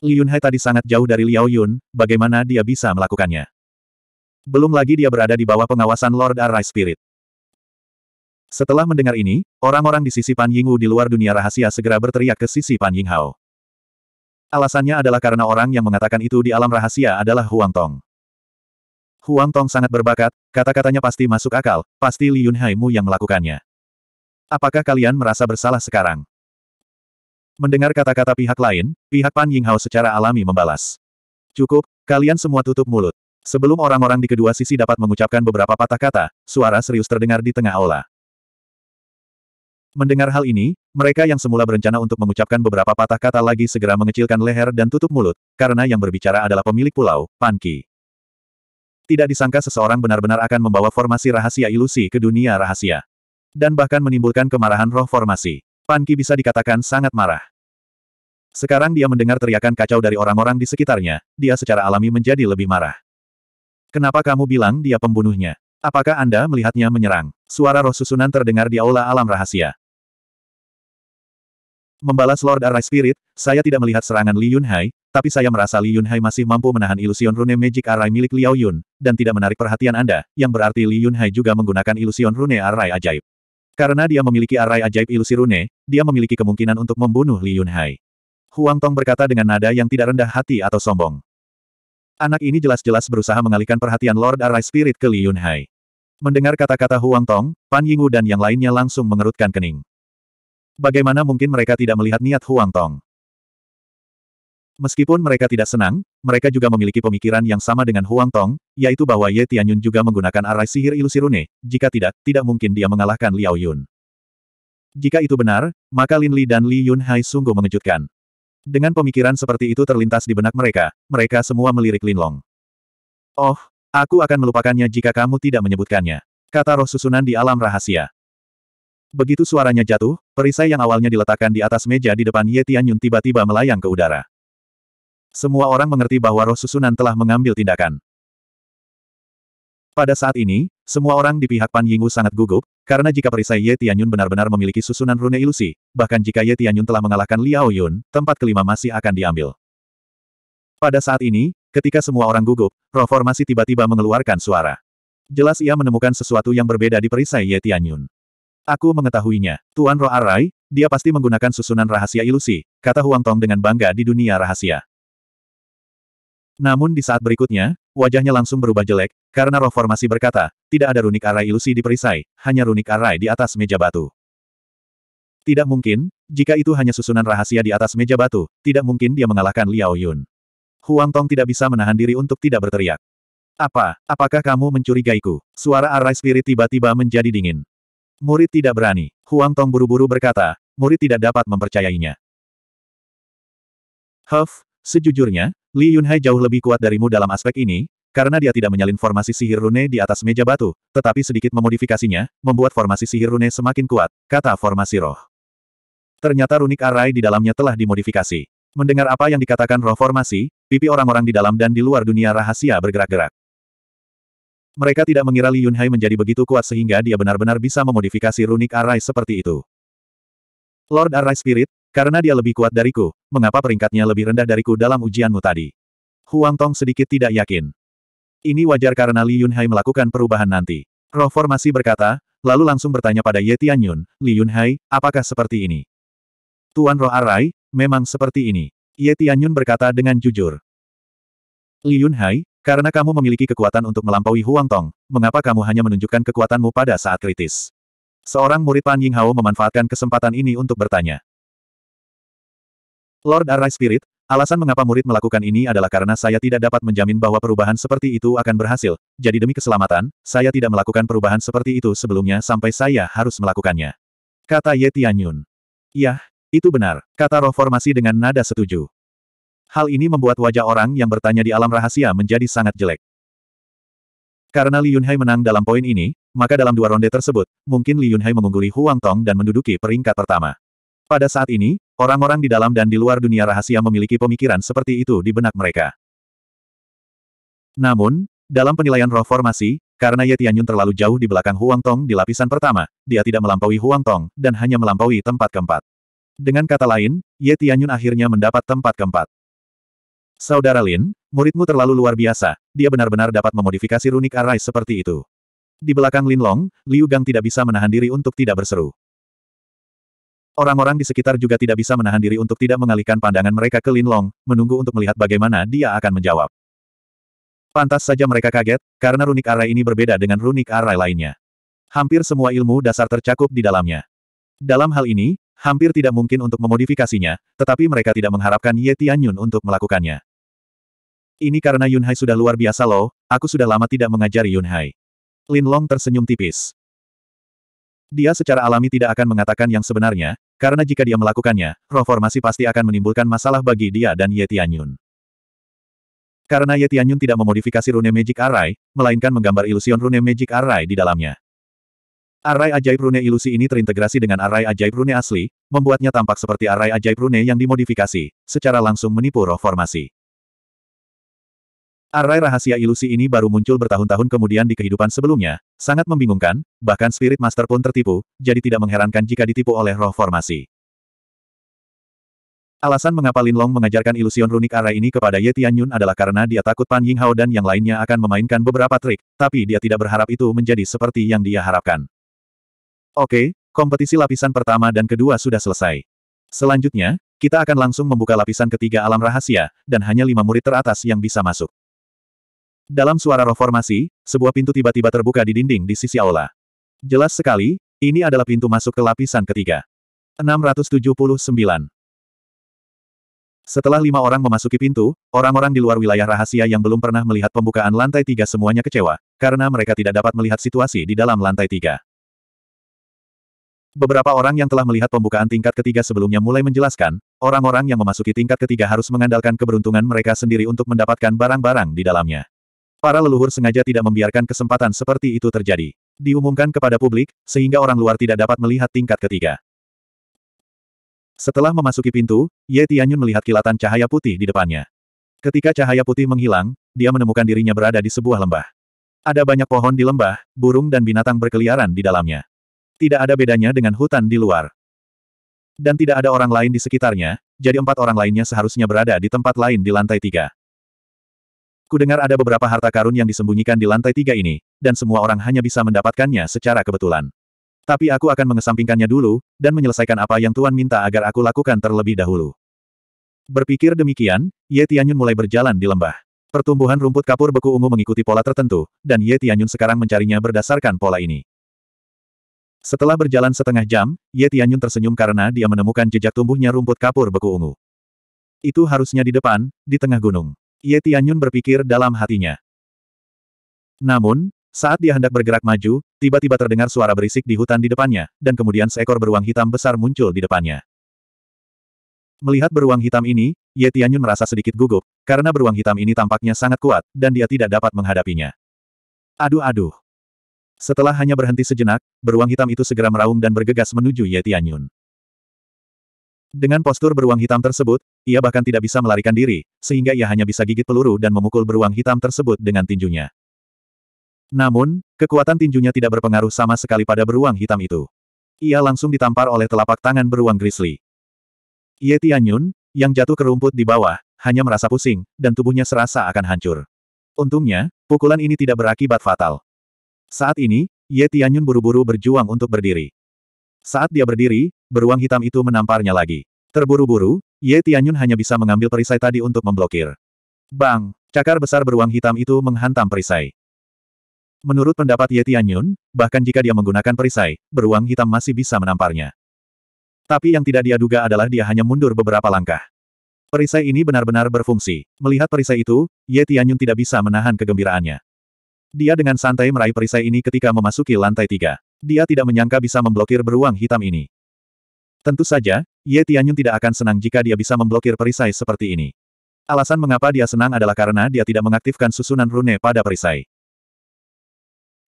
Li Yunhai tadi sangat jauh dari Liao Yun, bagaimana dia bisa melakukannya? Belum lagi dia berada di bawah pengawasan Lord Arai Spirit. Setelah mendengar ini, orang-orang di sisi Pan Yingwu di luar dunia rahasia segera berteriak ke sisi Pan Yinghao. Alasannya adalah karena orang yang mengatakan itu di alam rahasia adalah Huang Tong. Huang Tong sangat berbakat, kata-katanya pasti masuk akal, pasti Li Yunhaimu yang melakukannya. Apakah kalian merasa bersalah sekarang? Mendengar kata-kata pihak lain, pihak Pan Yinghao secara alami membalas. Cukup, kalian semua tutup mulut. Sebelum orang-orang di kedua sisi dapat mengucapkan beberapa patah kata, suara serius terdengar di tengah aula. Mendengar hal ini, mereka yang semula berencana untuk mengucapkan beberapa patah kata lagi segera mengecilkan leher dan tutup mulut, karena yang berbicara adalah pemilik pulau, Panki. Tidak disangka seseorang benar-benar akan membawa formasi rahasia ilusi ke dunia rahasia. Dan bahkan menimbulkan kemarahan roh formasi. Panki bisa dikatakan sangat marah. Sekarang dia mendengar teriakan kacau dari orang-orang di sekitarnya, dia secara alami menjadi lebih marah. Kenapa kamu bilang dia pembunuhnya? Apakah Anda melihatnya menyerang? Suara roh susunan terdengar di aula alam rahasia. Membalas Lord Arai Spirit, saya tidak melihat serangan Li Yunhai, tapi saya merasa Li Yunhai masih mampu menahan ilusion rune magic Arai milik Liao Yun, dan tidak menarik perhatian Anda, yang berarti Li Yunhai juga menggunakan ilusion rune Arai ajaib. Karena dia memiliki Arai ajaib ilusi rune, dia memiliki kemungkinan untuk membunuh Li Yunhai. Huang Tong berkata dengan nada yang tidak rendah hati atau sombong. Anak ini jelas-jelas berusaha mengalihkan perhatian Lord Arai Spirit ke Li Yunhai. Mendengar kata-kata Huang Tong, Pan Yingu dan yang lainnya langsung mengerutkan kening. Bagaimana mungkin mereka tidak melihat niat Huang Tong? Meskipun mereka tidak senang, mereka juga memiliki pemikiran yang sama dengan Huang Tong, yaitu bahwa Ye Tianyun juga menggunakan arai sihir ilusi rune, jika tidak, tidak mungkin dia mengalahkan Liao Yun. Jika itu benar, maka Lin Li dan Li Yun Hai sungguh mengejutkan. Dengan pemikiran seperti itu terlintas di benak mereka, mereka semua melirik Lin Long. Oh, aku akan melupakannya jika kamu tidak menyebutkannya. Kata roh susunan di alam rahasia. Begitu suaranya jatuh, perisai yang awalnya diletakkan di atas meja di depan Ye Tianyun tiba-tiba melayang ke udara. Semua orang mengerti bahwa roh susunan telah mengambil tindakan. Pada saat ini, semua orang di pihak Pan Yingwu sangat gugup, karena jika perisai Ye Tianyun benar-benar memiliki susunan rune ilusi, bahkan jika Ye Tianyun telah mengalahkan Liao Yun, tempat kelima masih akan diambil. Pada saat ini, ketika semua orang gugup, roh formasi tiba-tiba mengeluarkan suara. Jelas ia menemukan sesuatu yang berbeda di perisai Ye Tianyun. Aku mengetahuinya. Tuan Roh Arai, dia pasti menggunakan susunan rahasia ilusi, kata Huang Tong dengan bangga di dunia rahasia. Namun di saat berikutnya, wajahnya langsung berubah jelek, karena roh formasi berkata, tidak ada runik arai ilusi di perisai, hanya runik arai di atas meja batu. Tidak mungkin, jika itu hanya susunan rahasia di atas meja batu, tidak mungkin dia mengalahkan Liao Yun. Huang Tong tidak bisa menahan diri untuk tidak berteriak. Apa, apakah kamu mencurigaiku? Suara arai spirit tiba-tiba menjadi dingin. Murid tidak berani. Huang Tong buru-buru berkata, murid tidak dapat mempercayainya. Huff, sejujurnya, Li Yunhai jauh lebih kuat darimu dalam aspek ini, karena dia tidak menyalin formasi sihir rune di atas meja batu, tetapi sedikit memodifikasinya, membuat formasi sihir rune semakin kuat, kata formasi roh. Ternyata runik arai di dalamnya telah dimodifikasi. Mendengar apa yang dikatakan roh formasi, pipi orang-orang di dalam dan di luar dunia rahasia bergerak-gerak. Mereka tidak mengira Li Yunhai menjadi begitu kuat sehingga dia benar-benar bisa memodifikasi runik Arai seperti itu. Lord Arai Spirit, karena dia lebih kuat dariku, mengapa peringkatnya lebih rendah dariku dalam ujianmu tadi? Huang Tong sedikit tidak yakin. Ini wajar karena Li Yunhai melakukan perubahan nanti. Roh formasi berkata, lalu langsung bertanya pada Ye Tianyun, Li Yunhai, apakah seperti ini? Tuan Roh Arai, memang seperti ini. Ye Tianyun berkata dengan jujur. Li Yunhai, karena kamu memiliki kekuatan untuk melampaui Huang Tong, mengapa kamu hanya menunjukkan kekuatanmu pada saat kritis? Seorang murid Pan Yinghao memanfaatkan kesempatan ini untuk bertanya. Lord Arai Spirit, alasan mengapa murid melakukan ini adalah karena saya tidak dapat menjamin bahwa perubahan seperti itu akan berhasil, jadi demi keselamatan, saya tidak melakukan perubahan seperti itu sebelumnya sampai saya harus melakukannya. Kata Ye Tianyun. Yah, itu benar, kata roh formasi dengan nada setuju. Hal ini membuat wajah orang yang bertanya di alam rahasia menjadi sangat jelek. Karena Li Yunhai menang dalam poin ini, maka dalam dua ronde tersebut, mungkin Li Yunhai mengungguli Huang Tong dan menduduki peringkat pertama. Pada saat ini, orang-orang di dalam dan di luar dunia rahasia memiliki pemikiran seperti itu di benak mereka. Namun, dalam penilaian roh formasi, karena Ye Tianyun terlalu jauh di belakang Huang Tong di lapisan pertama, dia tidak melampaui Huang Tong, dan hanya melampaui tempat keempat. Dengan kata lain, Ye Tianyun akhirnya mendapat tempat keempat. Saudara Lin, muridmu terlalu luar biasa, dia benar-benar dapat memodifikasi runik arai seperti itu. Di belakang Lin Long, Liu Gang tidak bisa menahan diri untuk tidak berseru. Orang-orang di sekitar juga tidak bisa menahan diri untuk tidak mengalihkan pandangan mereka ke Lin Long, menunggu untuk melihat bagaimana dia akan menjawab. Pantas saja mereka kaget, karena runik arai ini berbeda dengan runik arai lainnya. Hampir semua ilmu dasar tercakup di dalamnya. Dalam hal ini, hampir tidak mungkin untuk memodifikasinya, tetapi mereka tidak mengharapkan Ye Tianyun untuk melakukannya. Ini karena Yunhai sudah luar biasa loh, aku sudah lama tidak mengajar Yunhai. Lin Long tersenyum tipis. Dia secara alami tidak akan mengatakan yang sebenarnya, karena jika dia melakukannya, formasi pasti akan menimbulkan masalah bagi dia dan Ye Tianyun. Karena Ye Tianyun tidak memodifikasi rune Magic Array, melainkan menggambar ilusion rune Magic Array di dalamnya. Array ajaib rune ilusi ini terintegrasi dengan array ajaib rune asli, membuatnya tampak seperti array ajaib rune yang dimodifikasi, secara langsung menipu roh formasi. Array rahasia ilusi ini baru muncul bertahun-tahun kemudian di kehidupan sebelumnya, sangat membingungkan, bahkan Spirit Master pun tertipu, jadi tidak mengherankan jika ditipu oleh roh formasi. Alasan mengapa Lin Long mengajarkan ilusion runik array ini kepada Ye Tianyun adalah karena dia takut Pan Hao dan yang lainnya akan memainkan beberapa trik, tapi dia tidak berharap itu menjadi seperti yang dia harapkan. Oke, kompetisi lapisan pertama dan kedua sudah selesai. Selanjutnya, kita akan langsung membuka lapisan ketiga alam rahasia, dan hanya lima murid teratas yang bisa masuk. Dalam suara reformasi, sebuah pintu tiba-tiba terbuka di dinding di sisi aula. Jelas sekali, ini adalah pintu masuk ke lapisan ketiga. 679. Setelah lima orang memasuki pintu, orang-orang di luar wilayah rahasia yang belum pernah melihat pembukaan lantai tiga semuanya kecewa, karena mereka tidak dapat melihat situasi di dalam lantai tiga. Beberapa orang yang telah melihat pembukaan tingkat ketiga sebelumnya mulai menjelaskan, orang-orang yang memasuki tingkat ketiga harus mengandalkan keberuntungan mereka sendiri untuk mendapatkan barang-barang di dalamnya. Para leluhur sengaja tidak membiarkan kesempatan seperti itu terjadi. Diumumkan kepada publik, sehingga orang luar tidak dapat melihat tingkat ketiga. Setelah memasuki pintu, Ye Tianyun melihat kilatan cahaya putih di depannya. Ketika cahaya putih menghilang, dia menemukan dirinya berada di sebuah lembah. Ada banyak pohon di lembah, burung dan binatang berkeliaran di dalamnya. Tidak ada bedanya dengan hutan di luar. Dan tidak ada orang lain di sekitarnya, jadi empat orang lainnya seharusnya berada di tempat lain di lantai tiga. Kudengar ada beberapa harta karun yang disembunyikan di lantai tiga ini, dan semua orang hanya bisa mendapatkannya secara kebetulan. Tapi aku akan mengesampingkannya dulu, dan menyelesaikan apa yang Tuan minta agar aku lakukan terlebih dahulu. Berpikir demikian, Ye Tianyun mulai berjalan di lembah. Pertumbuhan rumput kapur beku ungu mengikuti pola tertentu, dan Ye Tianyun sekarang mencarinya berdasarkan pola ini. Setelah berjalan setengah jam, Ye Tianyun tersenyum karena dia menemukan jejak tumbuhnya rumput kapur beku ungu. Itu harusnya di depan, di tengah gunung. Ye Tianyun berpikir dalam hatinya. Namun, saat dia hendak bergerak maju, tiba-tiba terdengar suara berisik di hutan di depannya, dan kemudian seekor beruang hitam besar muncul di depannya. Melihat beruang hitam ini, Ye Tianyun merasa sedikit gugup, karena beruang hitam ini tampaknya sangat kuat, dan dia tidak dapat menghadapinya. Aduh-aduh. Setelah hanya berhenti sejenak, beruang hitam itu segera meraung dan bergegas menuju Ye Tianyun. Dengan postur beruang hitam tersebut, ia bahkan tidak bisa melarikan diri, sehingga ia hanya bisa gigit peluru dan memukul beruang hitam tersebut dengan tinjunya. Namun, kekuatan tinjunya tidak berpengaruh sama sekali pada beruang hitam itu. Ia langsung ditampar oleh telapak tangan beruang grizzly. Ye Tianyun, yang jatuh ke rumput di bawah, hanya merasa pusing, dan tubuhnya serasa akan hancur. Untungnya, pukulan ini tidak berakibat fatal. Saat ini, Ye Tianyun buru-buru berjuang untuk berdiri. Saat dia berdiri, beruang hitam itu menamparnya lagi. Terburu-buru, Ye Tianyun hanya bisa mengambil perisai tadi untuk memblokir. Bang! Cakar besar beruang hitam itu menghantam perisai. Menurut pendapat Ye Tianyun, bahkan jika dia menggunakan perisai, beruang hitam masih bisa menamparnya. Tapi yang tidak dia duga adalah dia hanya mundur beberapa langkah. Perisai ini benar-benar berfungsi. Melihat perisai itu, Ye Tianyun tidak bisa menahan kegembiraannya. Dia dengan santai meraih perisai ini ketika memasuki lantai tiga. Dia tidak menyangka bisa memblokir beruang hitam ini. Tentu saja, Ye Tianyun tidak akan senang jika dia bisa memblokir perisai seperti ini. Alasan mengapa dia senang adalah karena dia tidak mengaktifkan susunan rune pada perisai.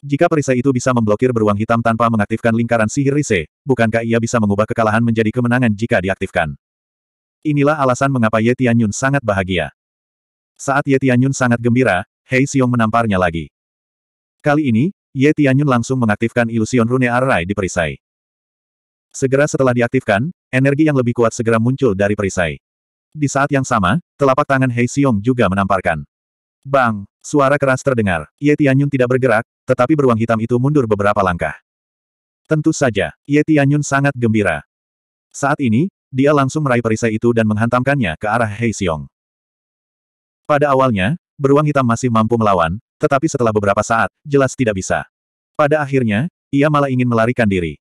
Jika perisai itu bisa memblokir beruang hitam tanpa mengaktifkan lingkaran sihir Rise, bukankah ia bisa mengubah kekalahan menjadi kemenangan jika diaktifkan? Inilah alasan mengapa Ye Tianyun sangat bahagia. Saat Ye Tianyun sangat gembira, Hei Xiong menamparnya lagi. Kali ini, Ye Tianyun langsung mengaktifkan ilusion rune Arai di perisai. Segera setelah diaktifkan, energi yang lebih kuat segera muncul dari perisai. Di saat yang sama, telapak tangan Hei Xiong juga menamparkan. Bang! Suara keras terdengar. Ye Tianyun tidak bergerak, tetapi beruang hitam itu mundur beberapa langkah. Tentu saja, Ye Tianyun sangat gembira. Saat ini, dia langsung meraih perisai itu dan menghantamkannya ke arah Hei Xiong. Pada awalnya, beruang hitam masih mampu melawan, tetapi setelah beberapa saat, jelas tidak bisa. Pada akhirnya, ia malah ingin melarikan diri.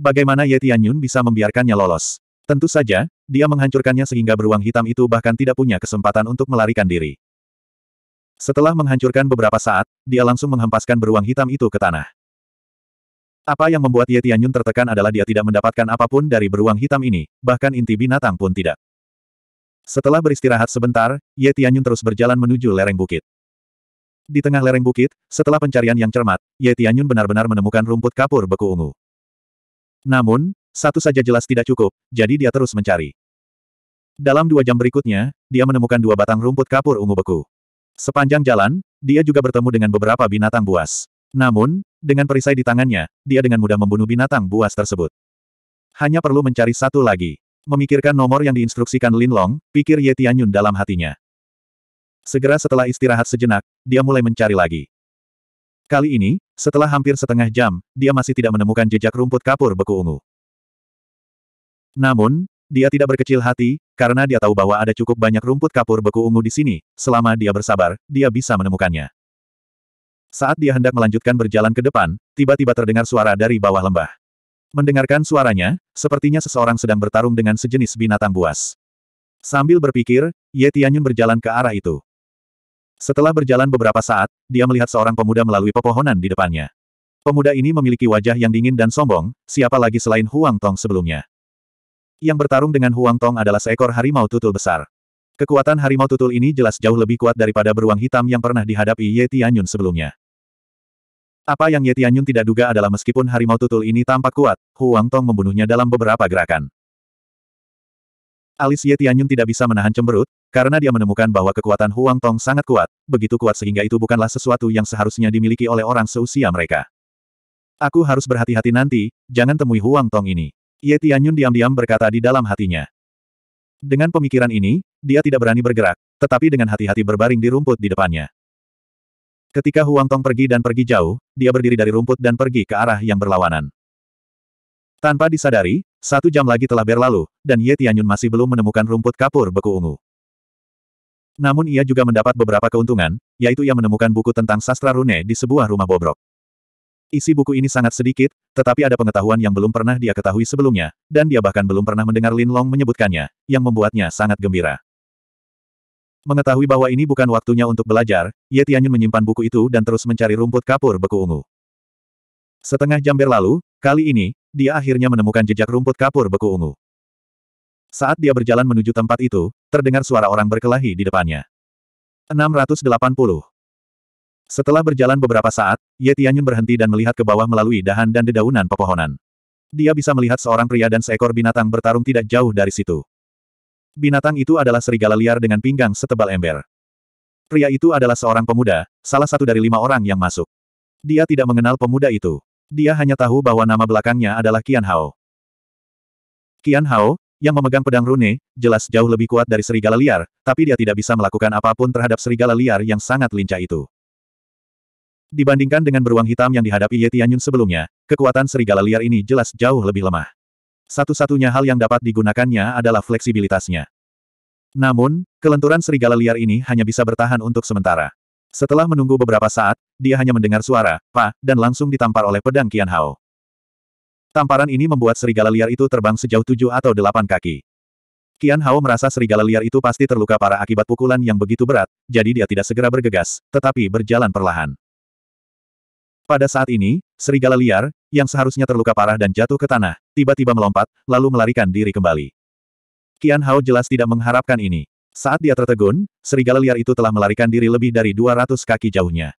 Bagaimana Ye Tianyun bisa membiarkannya lolos? Tentu saja, dia menghancurkannya sehingga beruang hitam itu bahkan tidak punya kesempatan untuk melarikan diri. Setelah menghancurkan beberapa saat, dia langsung menghempaskan beruang hitam itu ke tanah. Apa yang membuat Ye Tianyun tertekan adalah dia tidak mendapatkan apapun dari beruang hitam ini, bahkan inti binatang pun tidak. Setelah beristirahat sebentar, Ye Tianyun terus berjalan menuju lereng bukit. Di tengah lereng bukit, setelah pencarian yang cermat, Ye Tianyun benar-benar menemukan rumput kapur beku ungu. Namun, satu saja jelas tidak cukup, jadi dia terus mencari. Dalam dua jam berikutnya, dia menemukan dua batang rumput kapur ungu beku. Sepanjang jalan, dia juga bertemu dengan beberapa binatang buas. Namun, dengan perisai di tangannya, dia dengan mudah membunuh binatang buas tersebut. Hanya perlu mencari satu lagi. Memikirkan nomor yang diinstruksikan Lin Long, pikir Ye Tianyun dalam hatinya. Segera setelah istirahat sejenak, dia mulai mencari lagi. Kali ini, setelah hampir setengah jam, dia masih tidak menemukan jejak rumput kapur beku ungu. Namun, dia tidak berkecil hati, karena dia tahu bahwa ada cukup banyak rumput kapur beku ungu di sini, selama dia bersabar, dia bisa menemukannya. Saat dia hendak melanjutkan berjalan ke depan, tiba-tiba terdengar suara dari bawah lembah. Mendengarkan suaranya, sepertinya seseorang sedang bertarung dengan sejenis binatang buas. Sambil berpikir, Ye Tianyun berjalan ke arah itu. Setelah berjalan beberapa saat, dia melihat seorang pemuda melalui pepohonan di depannya. Pemuda ini memiliki wajah yang dingin dan sombong, siapa lagi selain Huang Tong sebelumnya. Yang bertarung dengan Huang Tong adalah seekor harimau tutul besar. Kekuatan harimau tutul ini jelas jauh lebih kuat daripada beruang hitam yang pernah dihadapi Ye Tianyun sebelumnya. Apa yang Ye Tianyun tidak duga adalah meskipun harimau tutul ini tampak kuat, Huang Tong membunuhnya dalam beberapa gerakan. Ye Tianyun tidak bisa menahan cemberut, karena dia menemukan bahwa kekuatan Huang Tong sangat kuat, begitu kuat sehingga itu bukanlah sesuatu yang seharusnya dimiliki oleh orang seusia mereka. Aku harus berhati-hati nanti, jangan temui Huang Tong ini. Ye Tianyun diam-diam berkata di dalam hatinya. Dengan pemikiran ini, dia tidak berani bergerak, tetapi dengan hati-hati berbaring di rumput di depannya. Ketika Huang Tong pergi dan pergi jauh, dia berdiri dari rumput dan pergi ke arah yang berlawanan. Tanpa disadari, satu jam lagi telah berlalu, dan Ye Tianyun masih belum menemukan rumput kapur beku ungu. Namun ia juga mendapat beberapa keuntungan, yaitu ia menemukan buku tentang sastra rune di sebuah rumah bobrok. Isi buku ini sangat sedikit, tetapi ada pengetahuan yang belum pernah dia ketahui sebelumnya, dan dia bahkan belum pernah mendengar Lin Long menyebutkannya, yang membuatnya sangat gembira. Mengetahui bahwa ini bukan waktunya untuk belajar, Ye Tianyun menyimpan buku itu dan terus mencari rumput kapur beku ungu. Setengah jam berlalu, kali ini, dia akhirnya menemukan jejak rumput kapur beku ungu. Saat dia berjalan menuju tempat itu, terdengar suara orang berkelahi di depannya. 680. Setelah berjalan beberapa saat, Ye Tianyun berhenti dan melihat ke bawah melalui dahan dan dedaunan pepohonan. Dia bisa melihat seorang pria dan seekor binatang bertarung tidak jauh dari situ. Binatang itu adalah serigala liar dengan pinggang setebal ember. Pria itu adalah seorang pemuda, salah satu dari lima orang yang masuk. Dia tidak mengenal pemuda itu. Dia hanya tahu bahwa nama belakangnya adalah Qian Hao. Qian Hao, yang memegang pedang rune, jelas jauh lebih kuat dari serigala liar, tapi dia tidak bisa melakukan apapun terhadap serigala liar yang sangat lincah itu. Dibandingkan dengan beruang hitam yang dihadapi Ye Tianyun sebelumnya, kekuatan serigala liar ini jelas jauh lebih lemah. Satu-satunya hal yang dapat digunakannya adalah fleksibilitasnya. Namun, kelenturan serigala liar ini hanya bisa bertahan untuk sementara. Setelah menunggu beberapa saat, dia hanya mendengar suara, pa, dan langsung ditampar oleh pedang Kian Hao. Tamparan ini membuat serigala liar itu terbang sejauh tujuh atau delapan kaki. Kian Hao merasa serigala liar itu pasti terluka parah akibat pukulan yang begitu berat, jadi dia tidak segera bergegas, tetapi berjalan perlahan. Pada saat ini, serigala liar, yang seharusnya terluka parah dan jatuh ke tanah, tiba-tiba melompat, lalu melarikan diri kembali. Kian Hao jelas tidak mengharapkan ini. Saat dia tertegun, serigala liar itu telah melarikan diri lebih dari 200 kaki jauhnya.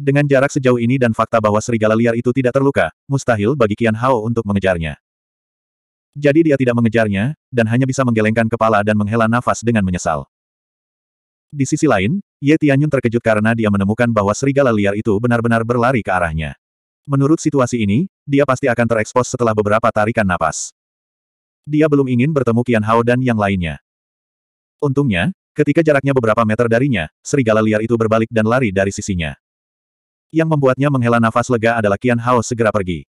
Dengan jarak sejauh ini dan fakta bahwa serigala liar itu tidak terluka, mustahil bagi Qian Hao untuk mengejarnya. Jadi dia tidak mengejarnya, dan hanya bisa menggelengkan kepala dan menghela nafas dengan menyesal. Di sisi lain, Ye Tianyun terkejut karena dia menemukan bahwa serigala liar itu benar-benar berlari ke arahnya. Menurut situasi ini, dia pasti akan terekspos setelah beberapa tarikan napas. Dia belum ingin bertemu Qian Hao dan yang lainnya. Untungnya, ketika jaraknya beberapa meter darinya, serigala liar itu berbalik dan lari dari sisinya. Yang membuatnya menghela nafas lega adalah Qian Hao segera pergi.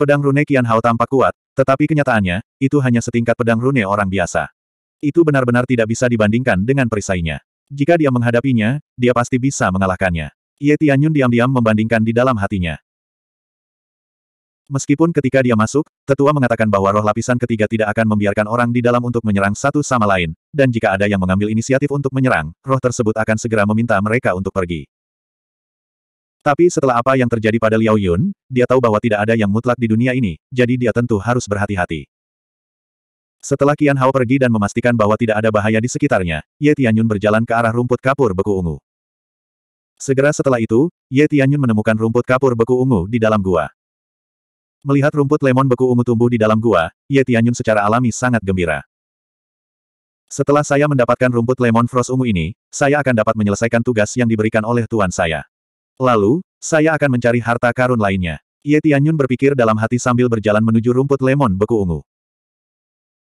Pedang rune Qian Hao tampak kuat, tetapi kenyataannya, itu hanya setingkat pedang rune orang biasa. Itu benar-benar tidak bisa dibandingkan dengan perisainya. Jika dia menghadapinya, dia pasti bisa mengalahkannya. Ye Tianyun diam-diam membandingkan di dalam hatinya. Meskipun ketika dia masuk, tetua mengatakan bahwa roh lapisan ketiga tidak akan membiarkan orang di dalam untuk menyerang satu sama lain, dan jika ada yang mengambil inisiatif untuk menyerang, roh tersebut akan segera meminta mereka untuk pergi. Tapi setelah apa yang terjadi pada Liao Yun, dia tahu bahwa tidak ada yang mutlak di dunia ini, jadi dia tentu harus berhati-hati. Setelah Qian Hao pergi dan memastikan bahwa tidak ada bahaya di sekitarnya, Ye Tianyun berjalan ke arah rumput kapur beku ungu. Segera setelah itu, Ye Tianyun menemukan rumput kapur beku ungu di dalam gua. Melihat rumput lemon beku ungu tumbuh di dalam gua, Ye Tianyun secara alami sangat gembira. Setelah saya mendapatkan rumput lemon frost ungu ini, saya akan dapat menyelesaikan tugas yang diberikan oleh tuan saya. Lalu, saya akan mencari harta karun lainnya. Ye Tianyun berpikir dalam hati sambil berjalan menuju rumput lemon beku ungu.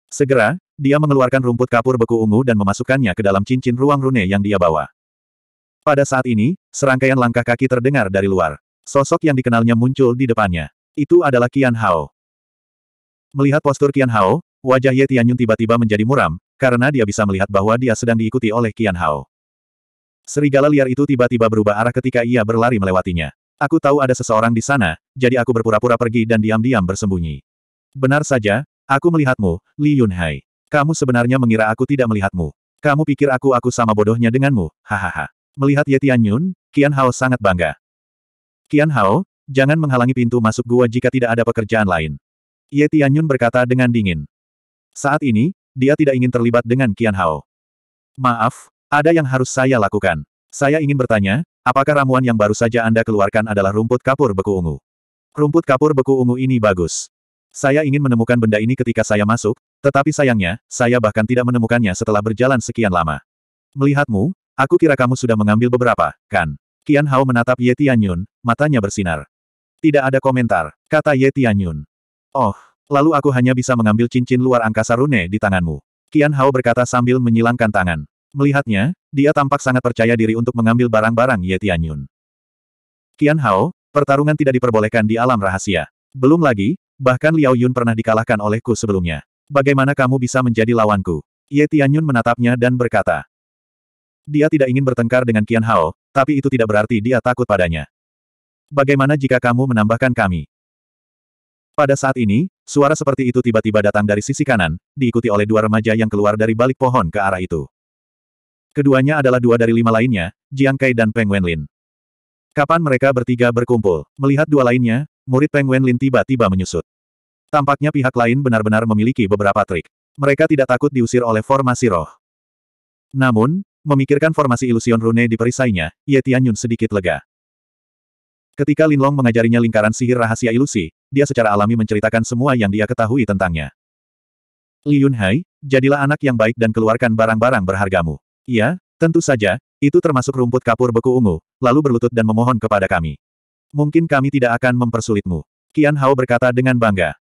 Segera, dia mengeluarkan rumput kapur beku ungu dan memasukkannya ke dalam cincin ruang rune yang dia bawa. Pada saat ini, serangkaian langkah kaki terdengar dari luar. Sosok yang dikenalnya muncul di depannya. Itu adalah Qian Hao. Melihat postur Qian Hao, wajah Ye Tianyun tiba-tiba menjadi muram, karena dia bisa melihat bahwa dia sedang diikuti oleh Qian Hao. Serigala liar itu tiba-tiba berubah arah ketika ia berlari melewatinya. Aku tahu ada seseorang di sana, jadi aku berpura-pura pergi dan diam-diam bersembunyi. Benar saja, aku melihatmu, Li Yunhai. Kamu sebenarnya mengira aku tidak melihatmu. Kamu pikir aku aku sama bodohnya denganmu, hahaha. Melihat Ye Tianyun, Qian Hao sangat bangga. Qian Hao, Jangan menghalangi pintu masuk gua jika tidak ada pekerjaan lain. Ye Tianyun berkata dengan dingin. Saat ini, dia tidak ingin terlibat dengan Qian Hao. Maaf, ada yang harus saya lakukan. Saya ingin bertanya, apakah ramuan yang baru saja Anda keluarkan adalah rumput kapur beku ungu? Rumput kapur beku ungu ini bagus. Saya ingin menemukan benda ini ketika saya masuk, tetapi sayangnya, saya bahkan tidak menemukannya setelah berjalan sekian lama. Melihatmu, aku kira kamu sudah mengambil beberapa, kan? Qian Hao menatap Ye Tianyun, matanya bersinar. Tidak ada komentar, kata Ye Tianyun. Oh, lalu aku hanya bisa mengambil cincin luar angkasa rune di tanganmu. Qian Hao berkata sambil menyilangkan tangan. Melihatnya, dia tampak sangat percaya diri untuk mengambil barang-barang Ye Tianyun. Qian Hao, pertarungan tidak diperbolehkan di alam rahasia. Belum lagi, bahkan Liao Yun pernah dikalahkan olehku sebelumnya. Bagaimana kamu bisa menjadi lawanku? Ye Tianyun menatapnya dan berkata. Dia tidak ingin bertengkar dengan Qian Hao, tapi itu tidak berarti dia takut padanya. Bagaimana jika kamu menambahkan kami? Pada saat ini, suara seperti itu tiba-tiba datang dari sisi kanan, diikuti oleh dua remaja yang keluar dari balik pohon ke arah itu. Keduanya adalah dua dari lima lainnya, Jiang Kai dan Peng Wenlin. Kapan mereka bertiga berkumpul, melihat dua lainnya, murid Peng Wenlin tiba-tiba menyusut. Tampaknya pihak lain benar-benar memiliki beberapa trik. Mereka tidak takut diusir oleh formasi roh. Namun, memikirkan formasi ilusion rune di perisainya, Ye Tianyun sedikit lega. Ketika Linlong mengajarinya lingkaran sihir rahasia ilusi, dia secara alami menceritakan semua yang dia ketahui tentangnya. Li Yunhai, jadilah anak yang baik dan keluarkan barang-barang berhargamu. Iya, tentu saja, itu termasuk rumput kapur beku ungu, lalu berlutut dan memohon kepada kami. Mungkin kami tidak akan mempersulitmu. Qian Hao berkata dengan bangga.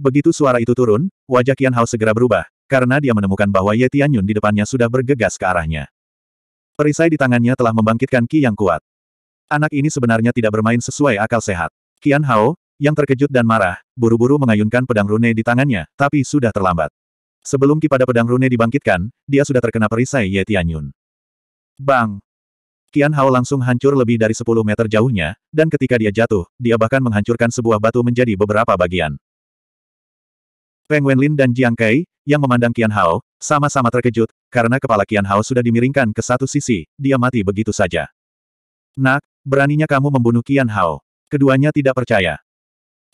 Begitu suara itu turun, wajah Qian Hao segera berubah, karena dia menemukan bahwa Ye Tianyun di depannya sudah bergegas ke arahnya. Perisai di tangannya telah membangkitkan Ki yang kuat. Anak ini sebenarnya tidak bermain sesuai akal sehat. Kian Hao, yang terkejut dan marah, buru-buru mengayunkan pedang rune di tangannya, tapi sudah terlambat. Sebelum kipada pedang rune dibangkitkan, dia sudah terkena perisai Ye Tianyun. Bang! Kian Hao langsung hancur lebih dari 10 meter jauhnya, dan ketika dia jatuh, dia bahkan menghancurkan sebuah batu menjadi beberapa bagian. Peng Wenlin dan Jiang Kai, yang memandang Kian Hao, sama-sama terkejut, karena kepala Kian Hao sudah dimiringkan ke satu sisi, dia mati begitu saja. Nak, Beraninya kamu membunuh Qian Hao. Keduanya tidak percaya.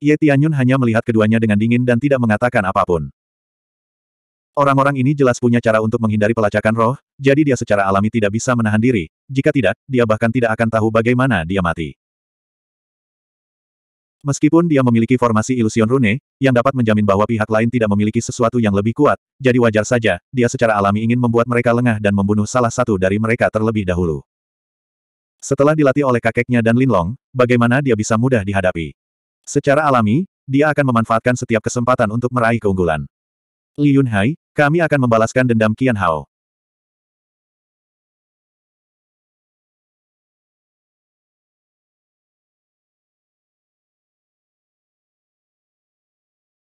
Ye Tianyun hanya melihat keduanya dengan dingin dan tidak mengatakan apapun. Orang-orang ini jelas punya cara untuk menghindari pelacakan roh, jadi dia secara alami tidak bisa menahan diri. Jika tidak, dia bahkan tidak akan tahu bagaimana dia mati. Meskipun dia memiliki formasi ilusion rune, yang dapat menjamin bahwa pihak lain tidak memiliki sesuatu yang lebih kuat, jadi wajar saja, dia secara alami ingin membuat mereka lengah dan membunuh salah satu dari mereka terlebih dahulu. Setelah dilatih oleh kakeknya dan Linlong, bagaimana dia bisa mudah dihadapi. Secara alami, dia akan memanfaatkan setiap kesempatan untuk meraih keunggulan. Li Yunhai, kami akan membalaskan dendam Qian Hao.